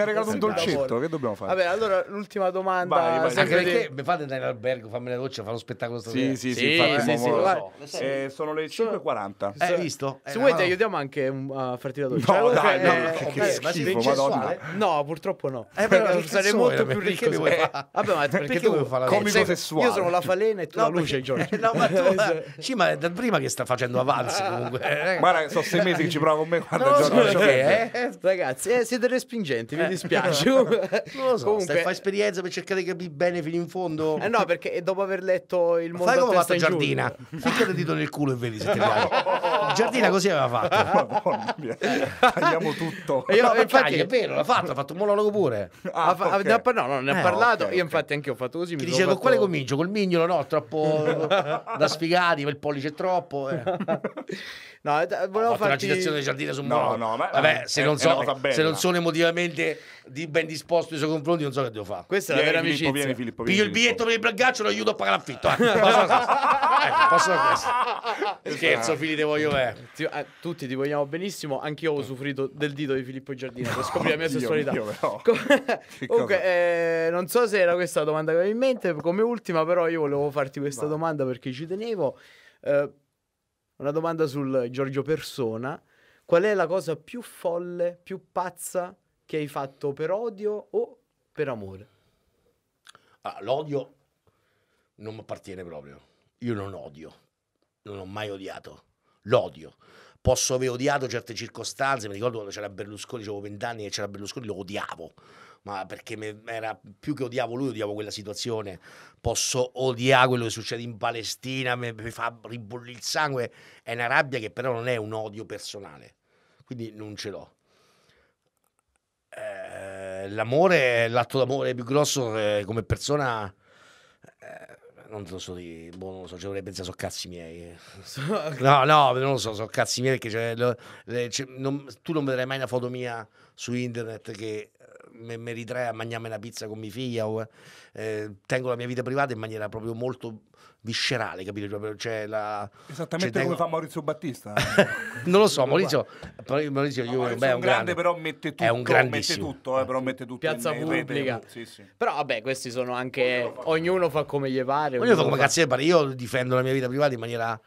Speaker 2: ha regalato un dolcetto, che dobbiamo fare? Vabbè,
Speaker 1: allora l'ultima domanda. Vai, vai, anche perché
Speaker 3: mi fate andare in albergo, fammi la doccia, fa lo spettacolo stasera. Sì, sì, sì, eh,
Speaker 1: sono le 5.40.
Speaker 3: Eh, hai visto? Se eh, vuoi ti aiutiamo anche a farti la doccia. No, cioè, dai, no, eh, che, eh, che eh, schifo, madonna. No, purtroppo no. Eh, però sarei molto più ricco. Ah, vabbè, ma perché tu comico sessuale? Io sono la
Speaker 2: falena e tu la luce, Giorgio. No, ma
Speaker 3: tu sì, ma è da prima che sta facendo avanzi ah. comunque. Guarda, sono sei mesi che ci provo con me. Guarda, no, Giorgio, eh? ragazzi, eh, siete respingenti, mi dispiace. non lo so, comunque... fai esperienza per cercare di capire bene fino in fondo. Eh no, perché dopo aver letto il mondo... Ma fai come ha fatto Giardina. Ficca il dito nel culo e vedi se ti piace. Giardina così aveva fatto. Madonna Tagliamo tutto. E io, no, infatti, è vero, l'ha fatto, ha fatto un monologo pure. Ah, ha, okay. ha, no, no, ne ha eh, parlato. Okay, io,
Speaker 2: infatti, anche ho fatto così. Mi dice fatto... con quale
Speaker 3: comincio? Col mignolo, no? Troppo da sfigati, il pollice è troppo. Eh. No, eh, volevo fare una citazione di Giardina su un no, no, ma, Vabbè, se, è, non so, se, non sono emotivamente di ben disposto nei suoi confronti, non so che devo fare. Questa vieni, è la vera Filippo, amicizia. Vieni, Filippo, vieni, Piglio il biglietto per il braccaccio lo aiuto a pagare l'affitto. Eh. posso questo.
Speaker 4: eh, posso questo. Esatto.
Speaker 2: Scherzo, figli, te voglio bene. Eh, tutti ti vogliamo benissimo, anch'io ho usufruito del dito di Filippo Giardino no, per scoprire la mia sessualità. Mio, Comunque, eh, non so se era questa la domanda che avevi in mente, come ultima però io volevo farti questa Va. domanda perché ci tenevo. Eh, una domanda sul Giorgio Persona. Qual è la cosa più folle, più pazza che hai fatto per odio o per amore?
Speaker 3: Ah, l'odio non mi appartiene proprio. Io non odio, non ho mai odiato. L'odio posso aver odiato certe circostanze, mi ricordo quando c'era Berlusconi, avevo vent'anni e c'era Berlusconi, lo odiavo, ma perché me, era, più che odiavo lui, odiavo quella situazione, posso odiare quello che succede in Palestina, mi, mi fa ribollire il sangue, è una rabbia che però non è un odio personale, quindi non ce l'ho eh, l'amore, l'atto d'amore più grosso eh, come persona non lo so, di, boh, non lo so, ci dovrei pensare, sono cazzi miei. no, no, non lo so, sono cazzi miei perché cioè, le, le, cioè, non, tu non vedrai mai una foto mia su internet che mi ritrai a mangiarmi una pizza con mia figlia o, eh, tengo la mia vita privata in maniera proprio molto viscerale, capito? Cioè, cioè la, cioè, Esattamente cioè, tengo... come fa
Speaker 1: Maurizio Battista.
Speaker 3: non lo so, Maurizio, Maurizio, io, Maurizio beh, è un grande, grande,
Speaker 1: però mette tutto, è un mette
Speaker 2: tutto, eh, però mette tutto Piazza in, pubblica. Sì, sì. Però vabbè, questi sono anche ognuno fa, ognuno
Speaker 3: fa come gli pare. Ognuno, ognuno fa come cazzo gli pare. Io difendo la mia vita privata in maniera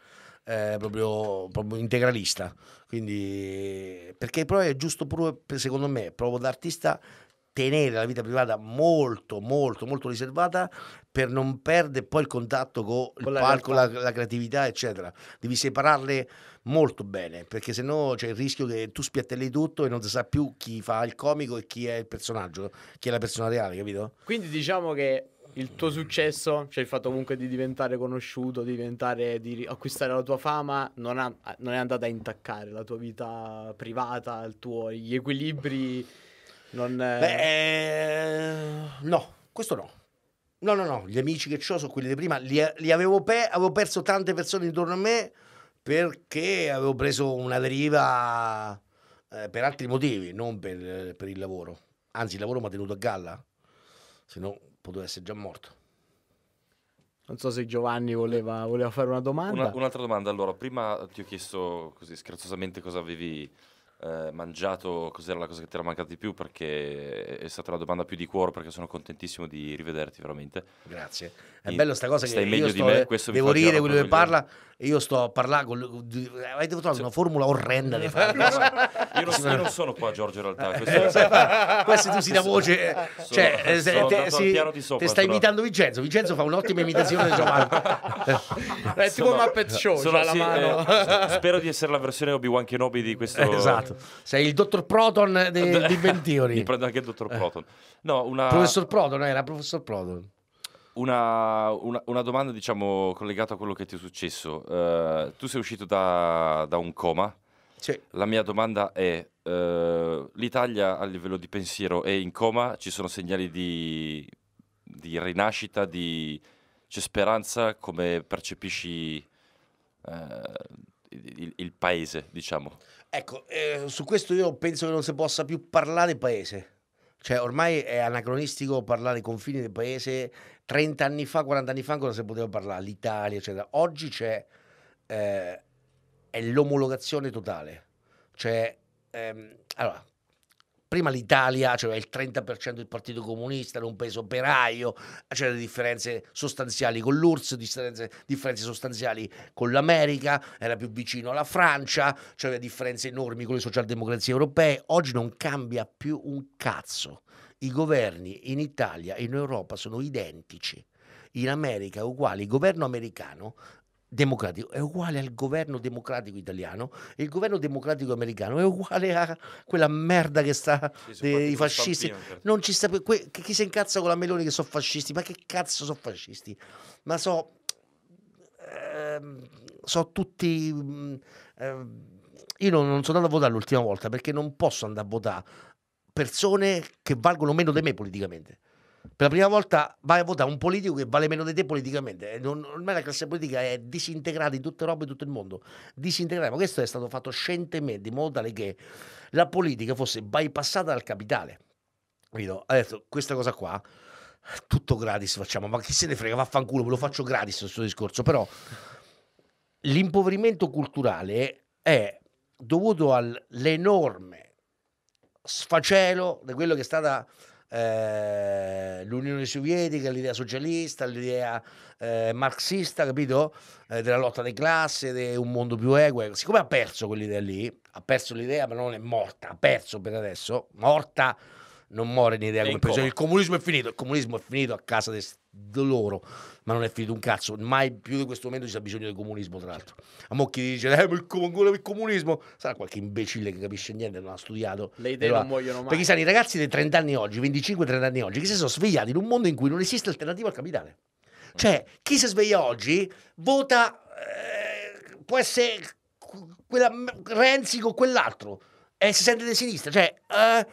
Speaker 3: eh, proprio, proprio, integralista. Quindi, perché però è giusto pure, secondo me, proprio da artista tenere la vita privata molto, molto, molto riservata per non perdere poi il contatto con, con il palco, la, la, creatività, eccetera. Devi separarle molto bene, perché sennò c'è il rischio che tu spiattelli tutto e non si sa più chi fa il comico e chi è il personaggio, chi è la persona reale, capito?
Speaker 2: Quindi diciamo che il tuo successo, cioè il fatto comunque di diventare conosciuto, di, diventare, di acquistare la tua fama, non, ha, non è andata a intaccare la tua vita privata, tuo, gli equilibri
Speaker 3: non, eh... Beh, eh, no, questo no. No, no, no, gli amici che ho sono quelli di prima, li, li avevo, pe- avevo perso tante persone intorno a me perché avevo preso una deriva eh, per altri motivi, non per, per il lavoro. Anzi, il lavoro mi ha tenuto a galla, se no potevo essere già morto.
Speaker 2: Non so se Giovanni voleva, voleva fare una domanda. Una,
Speaker 4: un'altra domanda, allora, prima ti ho chiesto così scherzosamente cosa avevi eh, mangiato, cos'era la cosa che ti era mancata di più? Perché è stata la domanda più di cuore, perché sono contentissimo di rivederti veramente. Grazie. È In, bello sta cosa stai che meglio sto, di me, questo devo dire quello che parla
Speaker 3: e io sto a parlare con avete trovato una formula orrenda di fare
Speaker 4: io, non, io non sono qua Giorgio in realtà questo eh, tu si dà voce eh, sono, cioè eh, sono te, si, sopra, te stai
Speaker 3: imitando Vincenzo Vincenzo fa un'ottima
Speaker 4: imitazione di Giovanni
Speaker 3: è
Speaker 4: tipo Muppet Show sono, sì, eh, spero di essere la versione Obi-Wan Kenobi di questo esatto esatto. Sei il dottor Proton eh, di, di Ventiori. Mi prende anche il dottor eh. Proton. No, una... Professor
Speaker 3: Proton, era professor Proton.
Speaker 4: Una, una, una, domanda, diciamo, collegata a quello che ti è successo. Uh, tu sei uscito da, da un coma. Sì. La mia domanda è: uh, l'Italia a livello di pensiero è in coma? Ci sono segnali di, di rinascita? Di... C'è speranza? Come percepisci? Uh, il, il paese, diciamo.
Speaker 3: Ecco, eh, su questo io penso che non si possa più parlare paese. Cioè, ormai è anacronistico parlare i confini del paese. 30 anni fa, 40 anni fa ancora si poteva parlare l'Italia, eccetera. Oggi c'è eh, l'omologazione totale. Cioè, ehm, allora, prima l'Italia cioè il 30% del Partito Comunista, era un paese operaio, c'erano differenze sostanziali con l'URSS, differenze, differenze, sostanziali con l'America, era più vicino alla Francia, c'erano differenze enormi con le socialdemocrazie europee, oggi non cambia più un cazzo. I governi in Italia e in Europa sono identici in America uguale il governo americano democratico è uguale al governo democratico italiano il governo democratico americano è uguale a quella merda che sta sì, dei fascisti certo. non ci sta que, chi si incazza con la Meloni che sono fascisti ma che cazzo sono fascisti ma so ehm, so tutti mm, ehm, io non, non sono andato a votare l'ultima volta perché non posso andare a votare persone che valgono meno di me politicamente per la prima volta vai a votare un politico che vale meno di te politicamente. Eh, non, ormai la classe politica è disintegrata in tutte le robe, di tutto il mondo. Disintegrata. Ma questo è stato fatto scientemente in modo tale che la politica fosse bypassata dal capitale. Capito? Ha questa cosa qua. Tutto gratis facciamo, ma chi se ne frega, vaffanculo, ve lo faccio gratis questo discorso. Però l'impoverimento culturale è dovuto all'enorme sfacelo di quello che è stata eh, l'Unione Sovietica, l'idea socialista, l'idea eh, marxista, capito? Eh, della lotta di classe, di un mondo più equo. Siccome ha perso quell'idea lì, ha perso l'idea, ma non è morta, ha perso per adesso, morta non muore in idea come Il comunismo è finito, il comunismo è finito a casa di loro ma non è finito un cazzo. Mai più di questo momento ci sia bisogno del comunismo, tra l'altro. A mo' chi dice, eh, il, comunismo, il comunismo, sarà qualche imbecille che capisce niente, non ha studiato. Le idee non muoiono mai. Perché sanno i ragazzi dei 30 anni oggi, 25-30 anni oggi, che si sono svegliati in un mondo in cui non esiste alternativa al capitale. Cioè, chi si sveglia oggi vota, eh, può essere quella, Renzi con quell'altro, e eh, si sente di sinistra. Cioè, eh,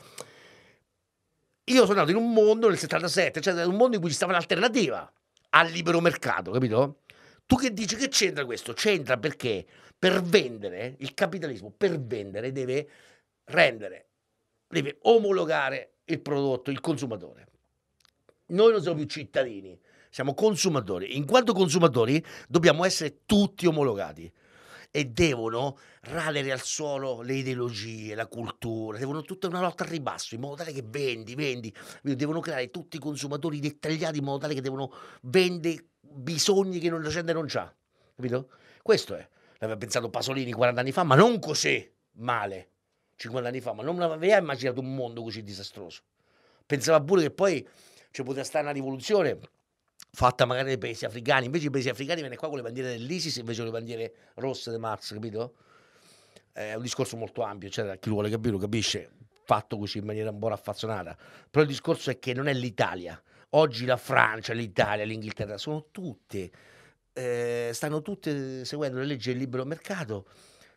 Speaker 3: io sono nato in un mondo nel 77, cioè in un mondo in cui ci stava un'alternativa al libero mercato, capito? Tu che dici che c'entra questo? C'entra perché per vendere, il capitalismo per vendere deve rendere, deve omologare il prodotto, il consumatore. Noi non siamo più cittadini, siamo consumatori. In quanto consumatori dobbiamo essere tutti omologati e devono radere al suolo le ideologie, la cultura, devono tutta una lotta al ribasso in modo tale che vendi, vendi, devono creare tutti i consumatori dettagliati in modo tale che devono vendere bisogni che non, la gente non ha, capito? Questo è, l'aveva pensato Pasolini 40 anni fa, ma non così male, 50 anni fa, ma non aveva immaginato un mondo così disastroso. Pensava pure che poi ci poteva stare una rivoluzione fatta magari dai paesi africani. Invece i paesi africani viene qua con le bandiere dell'ISIS invece con le bandiere rosse di Mars, capito? È un discorso molto ampio, cioè chi lo vuole capire capisce, fatto così in maniera un po' raffazzonata. Però il discorso è che non è l'Italia. Oggi la Francia, l'Italia, l'Inghilterra sono tutte, eh, stanno tutte seguendo le leggi del libero mercato,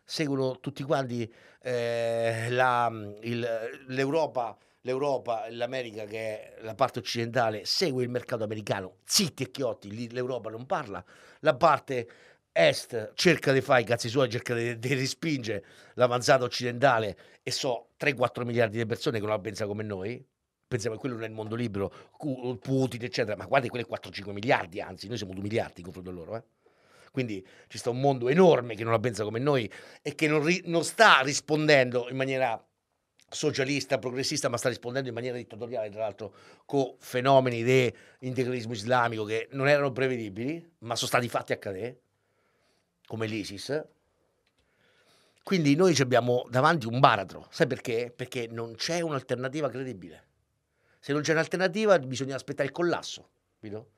Speaker 3: seguono tutti quanti eh, l'Europa l'Europa, l'America che è la parte occidentale segue il mercato americano, zitti e chiotti, l'Europa non parla, la parte est cerca di fare i cazzi suoi, cerca di, di rispingere l'avanzata occidentale e so 3-4 miliardi di persone che non la pensano come noi, pensiamo che quello non è il mondo libero, Putin eccetera, ma guardate quelle 4-5 miliardi, anzi noi siamo 2 miliardi in confronto a loro, eh? quindi ci sta un mondo enorme che non la pensa come noi e che non, ri- non sta rispondendo in maniera socialista, progressista, ma sta rispondendo in maniera dittatoriale, tra l'altro, con fenomeni di integralismo islamico che non erano prevedibili, ma sono stati fatti accadere, come l'ISIS. Quindi noi abbiamo davanti un baratro, sai perché? Perché non c'è un'alternativa credibile. Se non c'è un'alternativa bisogna aspettare il collasso, capito?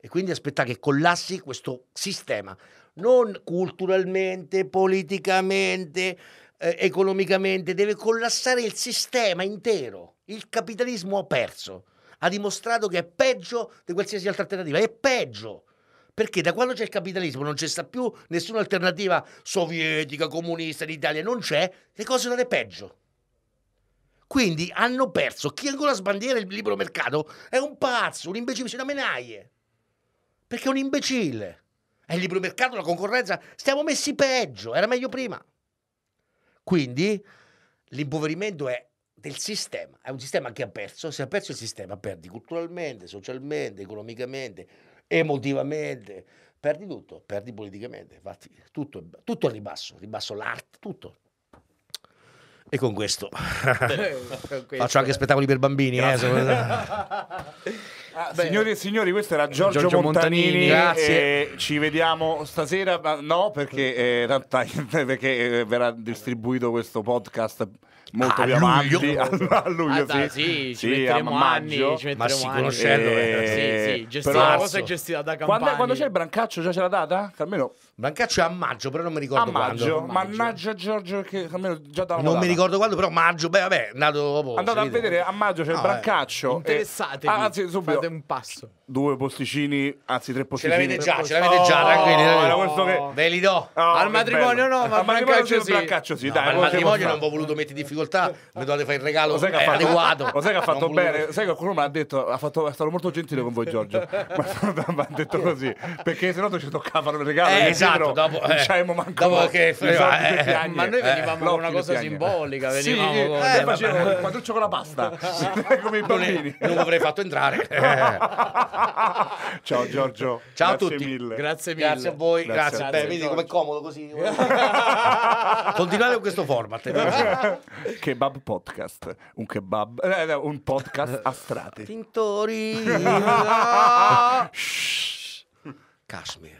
Speaker 3: E quindi aspettare che collassi questo sistema, non culturalmente, politicamente, eh, economicamente, deve collassare il sistema intero. Il capitalismo ha perso, ha dimostrato che è peggio di qualsiasi altra alternativa, è peggio. Perché da quando c'è il capitalismo non c'è sta più nessuna alternativa sovietica, comunista in Italia, non c'è, le cose sono peggio. Quindi hanno perso. Chi ancora sbandiera il libero mercato è un pazzo, un imbecille, una menaglie. Perché è un imbecille. È il libero mercato, la concorrenza. Stiamo messi peggio, era meglio prima. Quindi l'impoverimento è del sistema, è un sistema che ha perso, se ha perso il sistema perdi culturalmente, socialmente, economicamente, emotivamente, perdi tutto, perdi politicamente, infatti tutto, tutto al ribasso, ribasso l'arte, tutto. E con questo faccio anche eh. spettacoli per bambini. Eh, ah,
Speaker 1: signori e signori, questo era Giorgio, Giorgio Montanini. Montanini. Eh, Grazie. ci vediamo stasera. no, perché, eh, realtà, perché eh, verrà distribuito questo podcast molto ah, a più avanti a, luglio ah, sì. ci metteremo anni ci ma si conoscendo eh, sì, sì, la cosa è gestita da Campani
Speaker 2: quando,
Speaker 3: quando
Speaker 1: c'è il brancaccio già c'è la data? almeno Brancaccio è a maggio, però non mi ricordo a maggio, quando. Maggio, mannaggia Giorgio che almeno già dava Non data. mi ricordo quando, però maggio, beh vabbè, è andato dopo. Andate a vedere a maggio c'è ah, il Brancaccio. Interessatevi. E... Ah, anzi, subito. Fate un passo. Due posticini, anzi tre posticini. Ce l'avete già, ce l'avete già, oh, tranquilli. Era che Ve li do. Oh, al matrimonio bello. no, ma al Brancaccio sì.
Speaker 3: Brancaccio sì, no, dai. Al matrimonio non ho voluto mettere in difficoltà, mi dovete fare il regalo adeguato. Lo sai che ha fatto bene,
Speaker 1: sai che qualcuno mi ha detto, è stato molto gentile con voi Giorgio. Ma ha detto così, perché se no ci toccava il regalo. Eh, esatto esatto, dopo, eh, diciamo manco dopo che esatto, eh, ma noi eh, venivamo eh, con una cosa simbolica venivamo sì, con eh, facevo il quadruccio con la pasta
Speaker 3: come i bambini non, non avrei fatto entrare
Speaker 1: ciao Giorgio ciao
Speaker 3: a tutti mille. grazie mille grazie a voi grazie, grazie. grazie. vedi com'è
Speaker 1: comodo così continuate con questo format kebab podcast un kebab eh, un podcast a strati
Speaker 3: tintori Kashmir